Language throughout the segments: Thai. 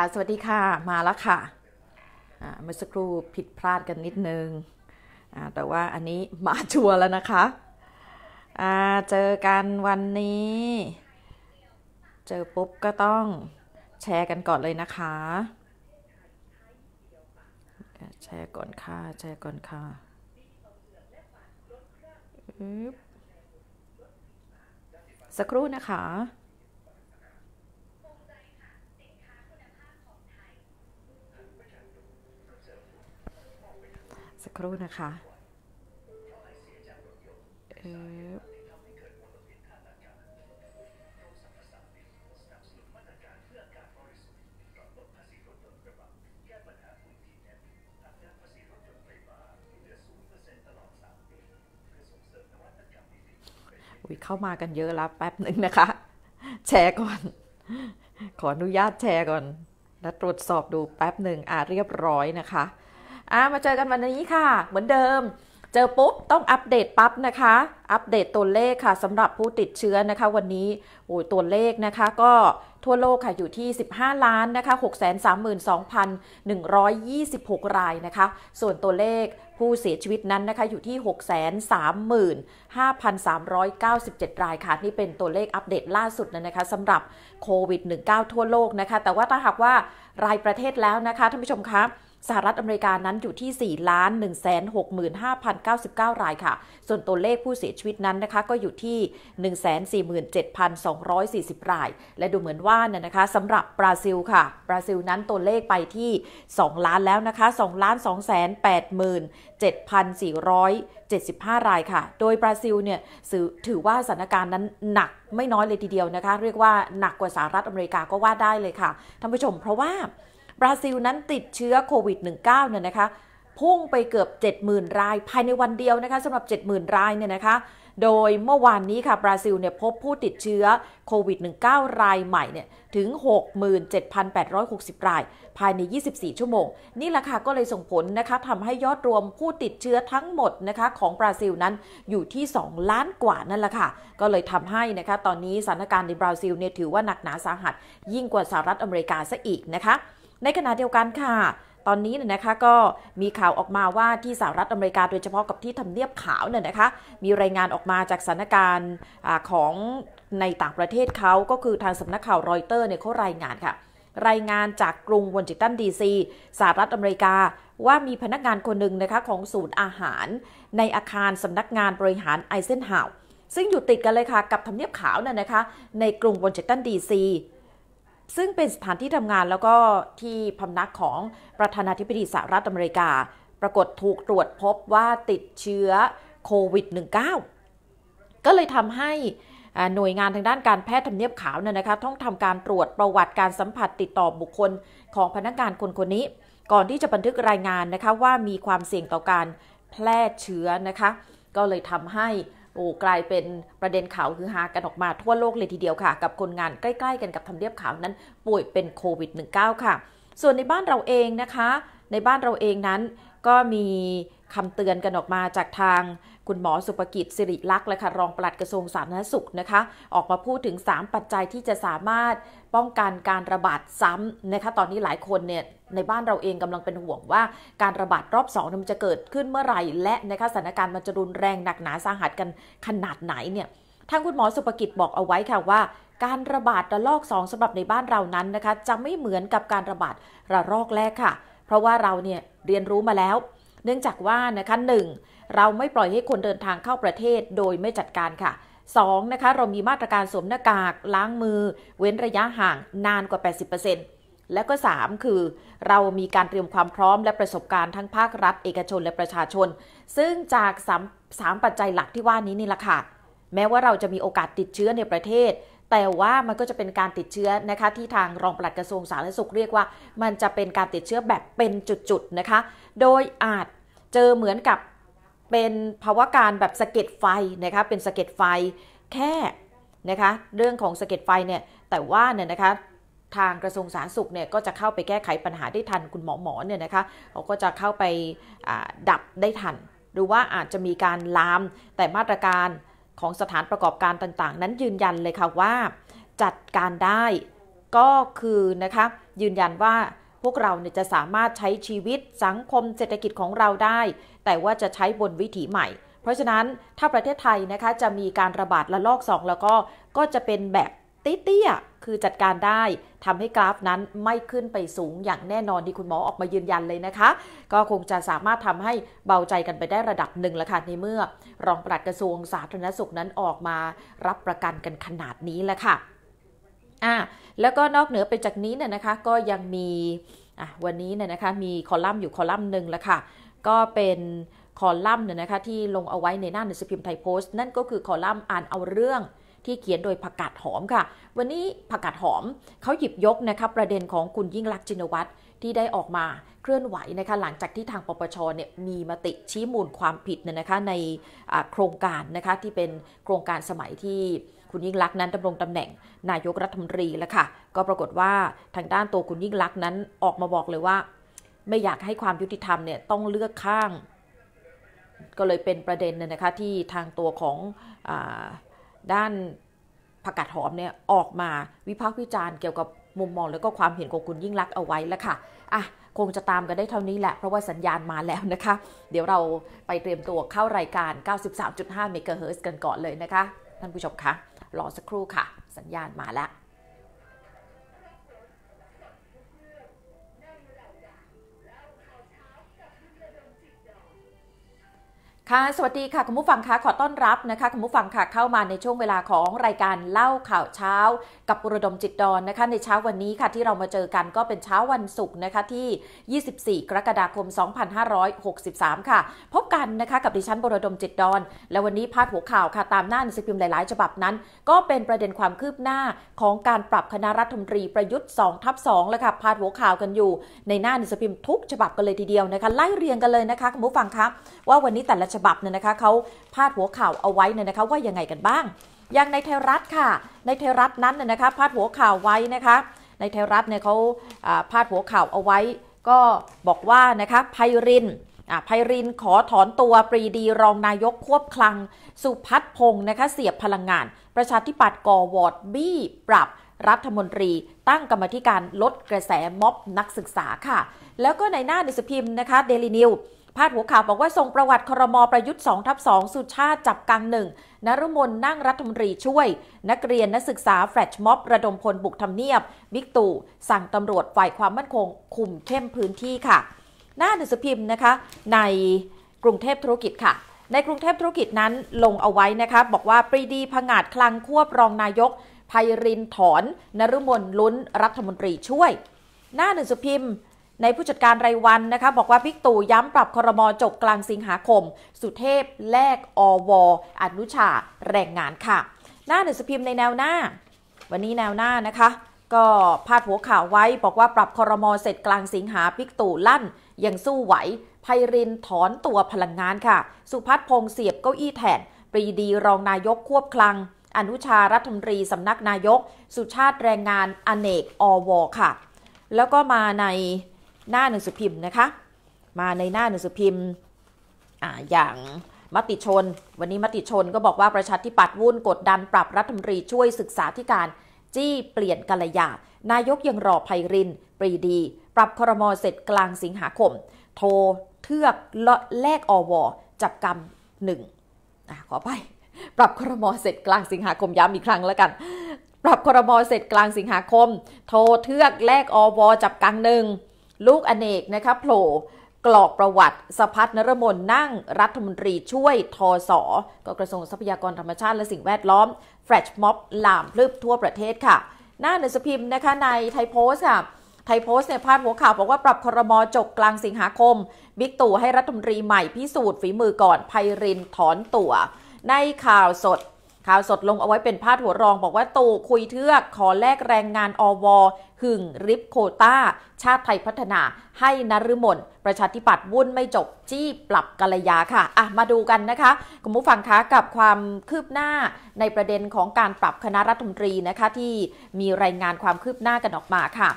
ค่ะสวัสดีค่ะมาแล้วค่ะเมื่อสักครู่ผิดพลาดกันนิดนึงแต่ว่าอันนี้มาชัวร์แล้วนะคะเจอกันวันนี้ เจอปุ๊บก็ต้องแชร์กันก่อนเลยนะคะ แชร์ก่อนค่ะแชร์ก่อนค่ะ สักครู่นะคะสักครู่นะคะเออเข้ามากันเยอะแล้วแป๊บหนึ่งนะคะ แชร์ก่อน ขออนุญาตแชร์ก่อน แล้วตรวจสอบดูแป๊บหนึ่ง อ่าเรียบร้อยนะคะอ่ามาเจอกันวันนี้ค่ะ เหมือนเดิม เจอปุ๊บต้องอัปเดตปั๊บนะคะ อัปเดตตัวเลขค่ะสำหรับผู้ติดเชื้อนะคะ วันนี้โอ้ยตัวเลขนะคะ ก็ทั่วโลกค่ะอยู่ที่ 15 ล้านนะคะ 632,126 รายนะคะ ส่วนตัวเลขผู้เสียชีวิตนั้นนะคะอยู่ที่ 635,397 รายค่ะนี่เป็นตัวเลขอัปเดตล่าสุดนะคะสำหรับโควิด -19 ทั่วโลกนะคะ แต่ว่าถ้าหากว่ารายประเทศแล้วนะคะท่านผู้ชมคะสหรัฐอเมริกานั้นอยู่ที่ 4 ล้าน1 6 5 9 9 รายค่ะ ส่วนตัวเลขผู้เสียชีวิตนั้นนะคะ ก็อยู่ที่ 147,240 ราย และดูเหมือนว่าเนี่ยนะคะสำหรับบราซิลค่ะ บราซิลนั้นตัวเลขไปที่ 2 ล้านแล้วนะคะ2ล้าน2 8 7,475 รายค่ะ โดยบราซิลเนี่ยถือว่าสถานการณ์นั้นหนักไม่น้อยเลยทีเดียวนะคะ เรียกว่าหนักกว่าสหรัฐอเมริกาก็ว่าได้เลยค่ะท่านผู้ชมเพราะว่าบราซิลนั้นติดเชื้อโควิด -19 เนี่ยนะคะ พุ่งไปเกือบ 70,000 ราย ภายในวันเดียวนะคะสำหรับ 70,000 รายเนี่ยนะคะ โดยเมื่อวานนี้ค่ะบราซิลเนี่ยพบผู้ติดเชื้อโควิด -19 รายใหม่เนี่ยถึง 67,860 ราย ภายใน 24 ชั่วโมง นี่แหละค่ะก็เลยส่งผลนะคะทำให้ยอดรวมผู้ติดเชื้อทั้งหมดนะคะ ของบราซิลนั้นอยู่ที่ 2 ล้านกว่านั่นแหละค่ะ ก็เลยทำให้นะคะ ตอนนี้สถานการณ์ในบราซิลเนี่ยถือว่าหนักหนาสาหัส ยิ่งกว่าสหรัฐอเมริกาซะอีกนะคะในขณะเดียวกันค่ะ ตอนนี้เนี่ยนะคะก็มีข่าวออกมาว่าที่สหรัฐอเมริกา โดยเฉพาะกับที่ทำเนียบขาวเนี่ยนะคะ มีรายงานออกมาจากสถานการณ์ของในต่างประเทศเขาก็คือทางสำนักข่าวรอยเตอร์เนี่ยเขารายงานค่ะ รายงานจากกรุงวอชิงตันดีซีสหรัฐอเมริกาว่ามีพนักงานคนหนึ่งนะคะของศูนย์อาหาร ในอาคารสำนักงานบริหารไอเซนฮาวซึ่งอยู่ติดกันเลยค่ะกับทำเนียบขาวน่ยนะคะในกรุงวอชิงตันดีซีซึ่งเป็นสถานที่ทำงานแล้วก็ที่พำนักของประธานาธิบดีสหรัฐอเมริกาปรากฏถูกตรวจพบว่าติดเชื้อโควิด -19 ก็เลยทำให้หน่วยงานทางด้านการแพทย์ทำเนียบขาวเนี่ยนะคะต้องทำการตรวจประวัติการสัมผัสติดต่อบุคคลของพนักงานคนคนนี้ ก่อนที่จะบันทึกรายงานนะคะว่ามีความเสี่ยงต่อการแพร่เชื้อนะคะ ก็เลยทำให้โอ้กลายเป็นประเด็นข่าวคือฮากันออกมาทั่วโลกเลยทีเดียวค่ะ กับคนงานใกล้ ๆ กันกับทำเรียบขาว นั้นป่วยเป็นโควิด -19 ค่ะ ส่วนในบ้านเราเองนะคะ ในบ้านเราเองนั้นก็มีคำเตือนกันออกมาจากทางคุณหมอสุภกิจสิริลักษณ์และค่ะรองปลัดกระทรวงสาธารณสุขนะคะออกมาพูดถึง 3 ปัจจัยที่จะสามารถป้องกันการระบาดซ้ำนะคะตอนนี้หลายคนเนี่ยในบ้านเราเองกำลังเป็นห่วงว่า การระบาดรอบ2มันจะเกิดขึ้นเมื่อไหร่ และนะคะสถานการณ์มันจะรุนแรงหนักหนาสาหัสกันขนาดไหนเนี่ยทางคุณหมอสุภกิจบอกเอาไว้ค่ะว่า การระบาดระลอก2สำหรับในบ้านเรานั้นนะคะจะไม่เหมือนกับการระบาดระลอกแรกค่ะ เพราะว่าเราเนี่ยเรียนรู้มาแล้ว เนื่องจากว่านะคะหนึ่งเราไม่ปล่อยให้คนเดินทางเข้าประเทศโดยไม่จัดการค่ะ 2. นะคะเรามีมาตรการสวมหน้ากาก ล้างมือ เว้นระยะห่างนานกว่า 80%และก็ 3 คือ เรามีการเตรียมความพร้อมและประสบการณ์ทั้งภาครัฐเอกชนและประชาชน ซึ่งจาก3 3ปัจจัยหลักที่ว่านี้นี่แหละค่ะ แม้ว่าเราจะมีโอกาสติดเชื้อในประเทศ แต่ว่ามันก็จะเป็นการติดเชื้อนะคะ ที่ทางรองปลัดกระทรวงสาธารณสุขเรียกว่า มันจะเป็นการติดเชื้อแบบเป็นจุดๆนะคะ โดยอาจเจอเหมือนกับเป็นภาวะการแบบสะเก็ดไฟนะคะเป็นสะเก็ดไฟแค่นะคะเรื่องของสะเก็ดไฟเนี่ยแต่ว่าเนี่ยนะคะทางกระทรวงสาธารณสุขเนี่ยก็จะเข้าไปแก้ไขปัญหาได้ทันคุณหมอหมอเนี่ยนะคะเขาก็จะเข้าไปดับได้ทัน หรือว่าอาจจะมีการลาม แต่มาตรการของสถานประกอบการต่าง ๆ นั้นยืนยันเลยค่ะว่า จัดการได้ก็คือนะคะยืนยันว่าพวกเราเนี่ยจะสามารถใช้ชีวิตสังคมเศรษฐกิจของเราได้แต่ว่าจะใช้บนวิถีใหม่ เพราะฉะนั้นถ้าประเทศไทยนะคะจะมีการระบาดระลอก 2 แล้วก็ก็จะเป็นแบบเตี้ยๆคือจัดการได้ทำให้กราฟนั้นไม่ขึ้นไปสูงอย่างแน่นอนที่คุณหมอออกมายืนยันเลยนะคะ ก็คงจะสามารถทำให้เบาใจกันไปได้ระดับหนึ่งละค่ะในเมื่อรองปลัดกระทรวงสาธารณสุขนั้นออกมารับประกันกันขนาดนี้และค่ะอ่าแล้วก็นอกเหนือไปจากนี้เนี่ยนะคะ ก็ยังมีอ่ะวันนี้เนี่ยนะคะ มีคอลัมน์อยู่คอลัมน์หนึ่งละค่ะก็เป็นคอลัมน์เนี่ยนะคะที่ลงเอาไว้ในหน้าหนังสือพิมพ์ไทยโพสต์นั่นก็คือคอลัมน์อ่านเอาเรื่อง ที่เขียนโดยผักกาดหอมค่ะ วันนี้ผักกาดหอมเขาหยิบยกนะคะประเด็นของคุณยิ่งรักจินวัตรที่ได้ออกมาเคลื่อนไหวนะคะหลังจากที่ทางปปชเนี่ยมีมติชี้มูลความผิดเนี่ยนะคะในโครงการนะคะที่เป็นโครงการสมัยที่คุณยิ่งลักษณ์นั้นดำรงตำแหน่ง นายกรัฐมนตรีแล้วค่ะก็ปรากฏว่าทางด้านตัวคุณยิ่งลักษณ์นั้นออกมาบอกเลยว่าไม่อยากให้ความยุติธรรมเนี่ยต้องเลือกข้างก็เลยเป็นประเด็นเนี่ยนะคะที่ทางตัวของอด้านผักกาดหอมเนี่ยออกมาวิพากษ์วิจารณ์เกี่ยวกับมุมมองแล้วก็ความเห็นของคุณยิ่งรักเอาไว้แล้วค่ะอ่ะ คงจะตามกันได้เท่านี้แหละ เพราะว่าสัญญาณมาแล้วนะคะ เดี๋ยวเราไปเตรียมตัวเข้ารายการ 93.5 เมกะเฮิร์กันก่อนเลยนะคะ ท่านผู้ชมคะรอสักครู่ค่ะ สัญญาณมาแล้วค่ะสวัสดีค่ะคุณผู้ฟังคะขอต้อนรับนะคะคุณผู้ฟังค่ะเข้ามาในช่วงเวลาของรายการเล่าข่าวเช้า กับปุรดมจิตดอนนะคะในเช้าวันนี้ค่ะที่เรามาเจอกันก็เป็นเช้าวันศุกร์นะคะที่ 24 กรกฎาคม 2563 ค่ะพบกันนะคะกับดิฉันปุรดมจิตดอนและวันนี้พาดหัวข่าวค่ะ ตามหน้าหนังสือพิมพ์หลายๆ ฉบับนั้น ก็เป็นประเด็นความคืบหน้าของการปรับคณะรัฐมนตรีประยุทธ์2ทับ2แล้วค่ะพาดหัวข่าวกันอยู่ในหน้าหนังสือพิมพ์ทุกฉบับกันเลยทีเดียวนะคะไล่เรียงกันเลยนะคะคุณผู้ฟังคะว่าวันนี้แต่ละบับเนี่ยนะคะเขาพาดหัวข่าวเอาไว้เนี่ยนะคะว่ายังไงกันบ้างอย่างในไทยรัฐค่ะในไทยรัฐนั้นเนี่ยนะคะพาดหัวข่าวไว้นะคะในไทยรัฐเนี่ยเขาพาดหัวข่าวเอาไว้ ก็บอกว่านะคะไพรินไพรินขอถอนตัวปรีดีรองนายกควบคลังสุพัฒพงศ์นะคะเสียบพลังงาน ประชาธิปัตย์ก่อวอดบี้ปรับรัฐมนตรีตั้งกรรมธิการลดกระแสม็อบนักศึกษาค่ะ แล้วก็ในหน้าหนังสือพิมพ์นะคะเดลีนิวพาดหัวข่าวบอกว่าส่งประวัติครมประยุทธ์2ทับ2สุชาติจับกังหนึ่งนรุมนนั่งรัฐมนตรีช่วย นักเรียนนักศึกษา แฟลชม็อบ ระดมพลบุกทำเนียบบิ๊กตู่ สั่งตำรวจฝ่ายความมั่นคงคุมเข้มพื้นที่ค่ะหน้าหนังสือพิมพ์นะคะในกรุงเทพธุรกิจค่ะ ในกรุงเทพธุรกิจนั้นลงเอาไว้นะคะบอกว่าปรีดีพงาดคลังควบรองนายกภัยรินถอนนรุมนลุ้นรัฐมนตรีช่วยหน้าหนังสือพิมพ์ในผู้จัดการรายวันนะคะบอกว่าพิกตู่ย้ำปรับครม จบกลางสิงหาคม สุเทพแลกอว อนุชาแรงงานค่ะหน้าหน่งสพิมพ์ในแนวหน้า วันนี้แนวหน้านะคะ ก็พาดหัวข่าวไว้บอกว่าปรับครม เสร็จกลางสิงหาพิกตู่ลั่นยังสู้ไหวไพรินถอนตัวพลังงานค่ะ สุพัฒพงศ์เสียบเก้าอี้แทนปรีดีรองนายกควบคลัง อนุชารัฐมนตรีสำนักนายก สุชาติแรงงานอเนกอว ค่ะ แล้วก็มาในหน้าหนังสือพิมพ์นะคะ มาในหน้าหนังสือพิมพ์ออย่างมติชน วันนี้มติชนก็บอกว่าประชาธิปัตย์วุ่นกดดันปรับรัฐมนตรีช่วยศึกษาธิการจี้เปลี่ยนกัลยานายกยังรอภัยรินปรีดี ปรับครมอเสร็จกลางสิงหาคม โทรเทือกเลาะแลกอวจับกรรมหนึ่งอขอไปปรับครมอเสร็จกลางสิงหาคมย้ำอีกครั้งแล้วกันปรับครมอเสร็จกลางสิงหาคม โทรเทือกแลกอวจับกัมหนึ่งลูกอเนกนะคะโผล่กรอกประวัติสพัฒนรมนนั่งรัฐมนตรีช่วยทอสอกระทรวงทรัพยากรธรรมชาติและสิ่งแวดล้อมแฟลชม็อบ ลามพลึบทั่วประเทศค่ะ หน้าหนังสือพิมพ์นะคะในไทยโพสค่ะ ไทยโพสต์เนี่ยพาดหัวข่าวบอกว่าปรับครมจบกลางสิงหาคม บิ๊กตู่ให้รัฐมนตรีใหม่พิสูจน์ฝีมือก่อนไพรินถอนตัว ในข่าวสดข่าวสดลงเอาไว้เป็นพาดหัวรอง บอกว่าตู่คุยเทือก ขอแลกแรงงานอวหึงริบโคต้า ชาติไทยพัฒนาให้นรมนประชาธิปัตย์วุ่นไม่จบจี้ปรับกัลยาค่ะ อ่ะมาดูกันนะคะ คุณผู้ฟังคะกับความคืบหน้าในประเด็นของการปรับคณะรัฐมนตรีนะคะ ที่มีรายงานความคืบหน้ากันออกมาค่ะ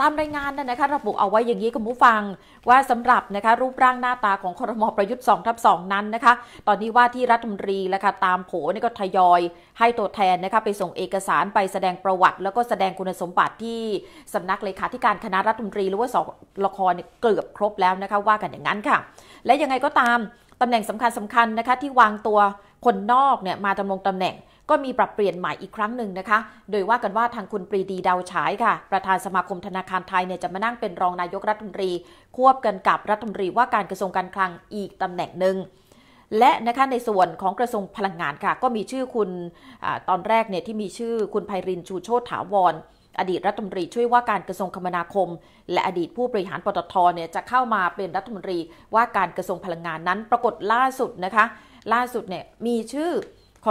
ตามรายงานนะคะระบุเอาไว้อย่างนี้คุณผู้ฟังว่าสำหรับนะคะรูปร่างหน้าตาของครมประยุทธ์2ทับ2นั้นนะคะตอนนี้ว่าที่รัฐมนตรีแล้วค่ะตามโผนี่ก็ทยอยให้ตัวแทนนะคะไปส่งเอกสารไปแสดงประวัติ แล้วก็แสดงคุณสมบัติที่สำนักเลขาธิการคณะรัฐมนตรี หรือว่าสองละครเกือบครบแล้วนะคะว่ากันอย่างนั้นค่ะ และยังไงก็ตามตำแหน่งสำคัญสำคัญนะคะที่วางตัวคนนอกเนี่ยมาดำรงตำแหน่งก็มีปรับเปลี่ยนใหม่อีกครั้งหนึ่งนะคะ โดยว่ากันว่าทางคุณปรีดี ดาวฉายค่ะ ประธานสมาคมธนาคารไทยเนี่ย จะมานั่งเป็นรองนายกรัฐมนตรี ควบกันกับรัฐมนตรีว่าการกระทรวงการคลังอีกตำแหน่งหนึ่ง และนะคะในส่วนของกระทรวงพลังงานค่ะ ก็มีชื่อคุณอตอนแรกเนี่ย ที่มีชื่อคุณไพรินชูโชตถาวร อดีตรัฐมนตรีช่วยว่าการกระทรวงคมนาคม และอดีตผู้บริหารปตทเนี่ยจะเข้ามาเป็นรัฐมนตรีว่าการกระทรวงพลังงานนั้นปรากฏล่าสุดนะคะล่าสุดเนี่ยมีชื่อ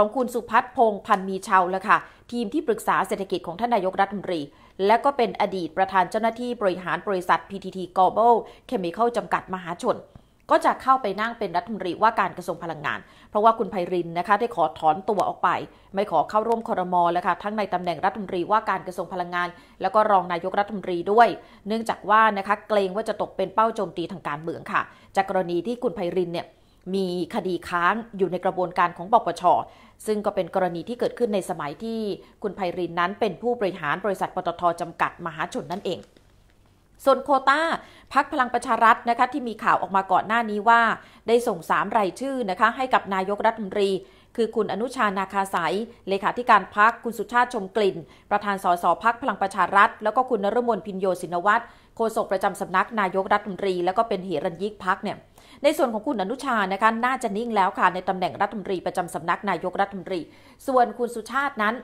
ของคุณสุพัฒน์พงพันมีเชาแล้วค่ะทีมที่ปรึกษาเศรษฐกิจของท่านนายกรัฐมนตรี และก็เป็นอดีตประธานเจ้าหน้าที่บริหารบริษัท PTT Global Chemical จำกัดมหาชน ก็จะเข้าไปนั่งเป็นรัฐมนตรีว่าการกระทรวงพลังงาน เพราะว่าคุณไพรินนะคะได้ขอถอนตัวออกไป ไม่ขอเข้าร่วมคอรมอแล้วค่ะทั้งในตำแหน่งรัฐมนตรีว่าการกระทรวงพลังงาน แล้วก็รองนายกรัฐมนตรีด้วย เนื่องจากว่านะคะเกรงว่าจะตกเป็นเป้าโจมตีทางการเมืองค่ะ จากกรณีที่คุณไพรินเนี่ยมีคดีค้างอยู่ในกระบวนการของปปชซึ่งก็เป็นกรณีที่เกิดขึ้นในสมัยที่คุณไพรินนั้นเป็นผู้บริหารบริษัทปตท จำกัดมหาชนนั่นเอง ส่วนโคตา้า พักพลังประชารัฐนะคะที่มีข่าวออกมาก่อนหน้านี้ว่า ได้ส่งสามรายชื่อนะคะให้กับนายกรัฐมนตรี คือคุณอนุชานาคาสายเลขาธิการพัก คุณสุชาติชมกลิ่น ประธานสสพักพลังประชารัฐ แล้วก็คุณนรมนพินโยสินวัตรโฆษกประจำสำนักนายกรัฐมนตรีแล้วก็เป็นเหรัญยิกพักเนี่ยในส่วนของคุณอนุชา นะคะ น่าจะนิ่งแล้วค่ะ ในตำแหน่งรัฐมนตรี ประจำสำนักนายกรัฐมนตรี ส่วนคุณสุชาตินั้น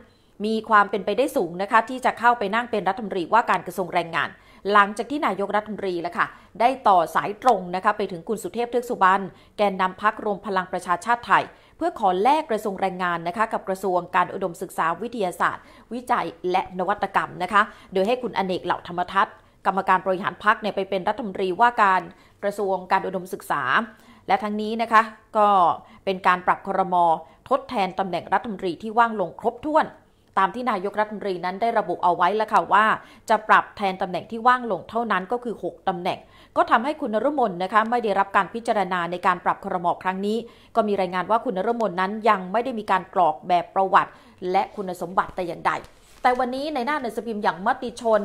มีความเป็นไปได้สูงนะคะที่จะเข้าไปนั่งเป็นรัฐมนตรีว่าการกระทรวงแรงงาน หลังจากที่นายกรัฐมนตรีแล้วค่ะ ได้ต่อสายตรงนะคะไปถึงคุณสุเทพเทือกสุบรรณแกนนำพักรวมพลังประชาชาติไทย เพื่อขอแลกกระทรวงแรงงานนะคะกับกระทรวงการอุดมศึกษาวิทยาศาสตร์ วิจัยและนวัตกรรมนะคะ โดยให้คุณอเนกเหล่าธรรมทัศน์กรรมการบริหารพักเนี่ยไปเป็นรัฐมนตรีว่าการกระทรวงการอุดมศึกษา และทั้งนี้นะคะก็เป็นการปรับครม ทดแทนตำแหน่งรัฐมนตรีที่ว่างลงครบถ้วน ตามที่นายกรัฐมนตรีนั้นได้ระบุเอาไว้แล้วค่ะว่าจะปรับแทนตำแหน่งที่ว่างลงเท่านั้นก็คือ 6ตำแหน่ง ก็ทำให้คุณนรุมนนะคะไม่ได้รับการพิจารณาในการปรับครมครั้งนี้ ก็มีรายงานว่าคุณนรุมนนั้นยังไม่ได้มีการกรอกแบบประวัติและคุณสมบัติแต่อย่างใด แต่วันนี้ในหน้าหนังสือพิมพ์อย่างมติชน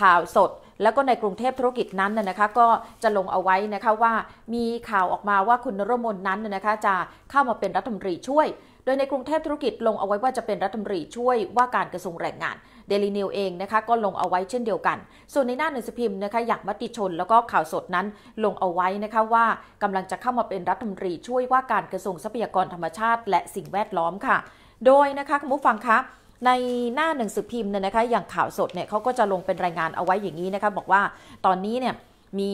ข่าวสดแล้วก็ในกรุงเทพธุรกิจนั้นนะคะก็จะลงเอาไว้นะคะว่ามีข่าวออกมาว่าคุณนรมนนั้นนะคะจะเข้ามาเป็นรัฐมนตรีช่วย โดยในกรุงเทพธุรกิจลงเอาไว้ว่าจะเป็นรัฐมนตรีช่วยว่าการกระทรวงแรงงาน เดลีนิวเองนะคะก็ลงเอาไว้เช่นเดียวกัน ส่วนในหน้าหนังสือพิมพ์นะคะอย่างมติชนแล้วก็ข่าวสดนั้นลงเอาไว้นะคะว่ากำลังจะเข้ามาเป็นรัฐมนตรีช่วยว่าการกระทรวงทรัพยากรธรรมชาติ และสิ่งแวดล้อมค่ะ โดยนะคะคุณผู้ฟังคะในหน้าหนังสือพิมพ์เนี่ยนะคะ อย่างข่าวสดเนี่ย เขาก็จะลงเป็นรายงานเอาไว้อย่างนี้นะคะบอกว่าตอนนี้เนี่ย มี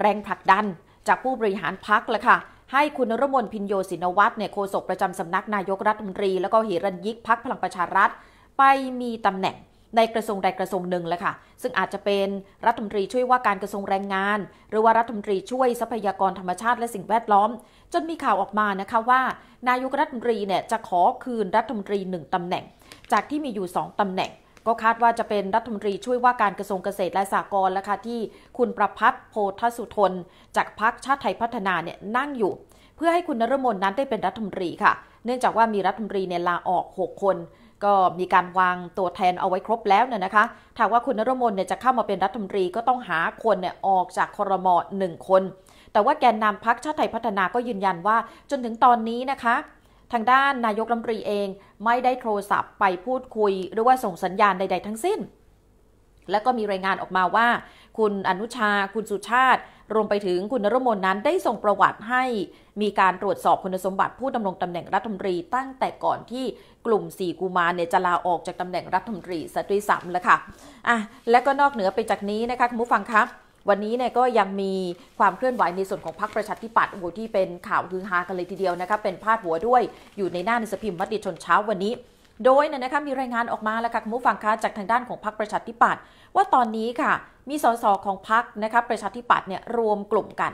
แรงผลักดันจากผู้บริหารพักลวค่ะ ให้คุณรมนพินโยศินวัตรเนี่ย โฆษกประจำสำนักนายกรัฐมนตรี แล้วก็เฮรัญยิกพักพลังประชารัฐ ไปมีตำแหน่งในกระทรวงใดกระทรวงหนึ่งแลลวค่ะ ซึ่งอาจจะเป็นรัฐมนตรีช่วยว่าการกระทรวงแรงงาน หรือว่ารัฐมนตรีช่วยทรัพยากรธรรมชาติและสิ่งแวดล้อม จนมีข่าวออกมานะคะว่า นายกรัฐมนตรีเนี่ยจะขอคืนรัฐมนตรีหนึ่งตำแหน่งจากที่มีอยู่ 2ตำแหน่งก็คาดว่าจะเป็นรัฐมนตรีช่วยว่าการกระทรวงเกษตรและสหกรณ์แล้วค่ะที่คุณประพัฒน์โพธสุทนจากพรรคชาติไทยพัฒนาเนี่ยนั่งอยู่ เพื่อให้คุณนรมนนั้น ได้เป็นรัฐมนตรีค่ะ เนื่องจากว่ามีรัฐมนตรีเนี่ยลาออก 6 คน ก็มีการวางตัวแทนเอาไว้ครบแล้วเนี่ยนะคะถ้าว่าคุณนรมนเนี่ยจะเข้ามาเป็นรัฐมนตรีก็ต้องหาคนเนี่ยออกจากคอรมอหนึ่งคน แต่ว่าแกนนำพักชาติไทยพัฒนาก็ยืนยันว่า จนถึงตอนนี้นะคะทางด้านนายกรัฐมนตรีเองไม่ได้โทรศัพท์ไปพูดคุย หรือว่าส่งสัญญาณใดๆทั้งสิ้น และก็มีรายงานออกมาว่า คุณอนุชาคุณสุชาติ รวมไปถึงคุณนรมนนั้นได้ส่งประวัติให้มีการตรวจสอบคุณสมบัติผู้ดำรงตำแหน่งรัฐมนตรีตั้งแต่ก่อนที่กลุ่มสี่กุมารเนี่ย จะลาออกจากตำแหน่งรัฐมนตรีสตรีสัมแล้วค่ะอ่ะ และก็นอกเหนือไปจากนี้นะคะคุณผู้ฟังครับวันนี้เนี่ยก็ยังมีความเคลื่อนไหวในส่วนของพรรคประชาธิปัตย์โอ้โหที่เป็นข่าวฮือฮากันเลยทีเดียวนะคะเป็นพาดหัวด้วยอยู่ในหน้าหนังสือพิมพ์มติชนเช้าวันนี้ โดยเนี่ยนะคะมีรายงานออกมาแล้วค่ะคุณผู้ฟังคะจากทางด้านของพรรคประชาธิปัตย์ว่าตอนนี้ค่ะมีสสของพรรคนะคะประชาธิปัตย์เนี่ยรวมกลุ่มกัน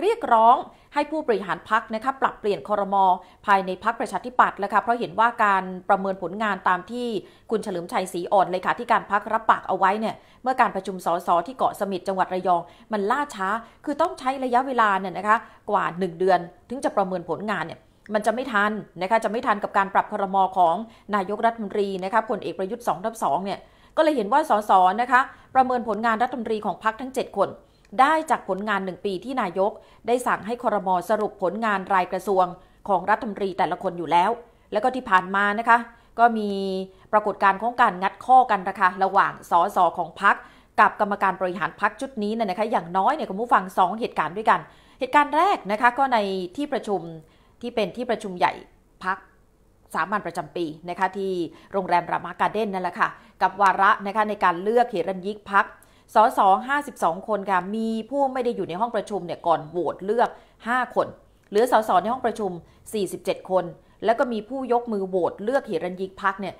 เรียกร้องให้ผู้บริหารพักนะคะปรับเปลี่ยนคอรมอภายในพักประชาธิปัตย์แล้วค่ะเพราะเห็นว่าการประเมินผลงานตามที่คุณเฉลิมชัยศรีอ่อนเลยค่ะที่การพักรับปากเอาไว้เนี่ยเมื่อการประชุมสสที่เกาะสมิทจังหวัดระยอง มันล่าช้า คือต้องใช้ระยะเวลาเนี่ยนะคะกว่า 1 เดือนถึงจะประเมินผลงานเนี่ยมันจะไม่ทันนะคะจะไม่ทันกับการปรับคอรมอของนายกรัฐมนตรีนะคะพลเอกประยุทธ์2ทับ2เนี่ยก็เลยเห็นว่าสสนะคะประเมินผลงานรัฐมนตรีของพักทั้ง 7 คนได้จากผลงานหนึ่งปีที่นายก ได้สั่งให้คอรมอสรุปผลงานรายกระทรวงของรัฐมนตรีแต่ละคนอยู่แล้ว แล้วก็ที่ผ่านมานะคะ ก็มีปรากฏการณ์ของการงัดข้อกันนะคะ ระหว่างสสของพักกับกรรมการบริหารพักชุดนี้นะคะอย่างน้อยเนี่ยคุณผู้ฟัง2เหตุการณ์ด้วยกัน เหตุการณ์แรกนะคะก็ในที่ประชุมที่เป็นที่ประชุมใหญ่พักสามัญประจำปีนะคะ ที่โรงแรมรามาการ์เด้นนั่นแหละค่ะกับวาระนะคะในการเลือกเฮรันยิกพักสส52 คนค่ะ มีผู้ ไม่ได้อยู่ในห้องประชุมเนี่ย ก่อนโหวตเลือก 5 คน เหลือสสในห้องประชุม 47 คน แล้วก็มีผู้ยกมือโหวตเลือกหิรัญยิกพักเนี่ย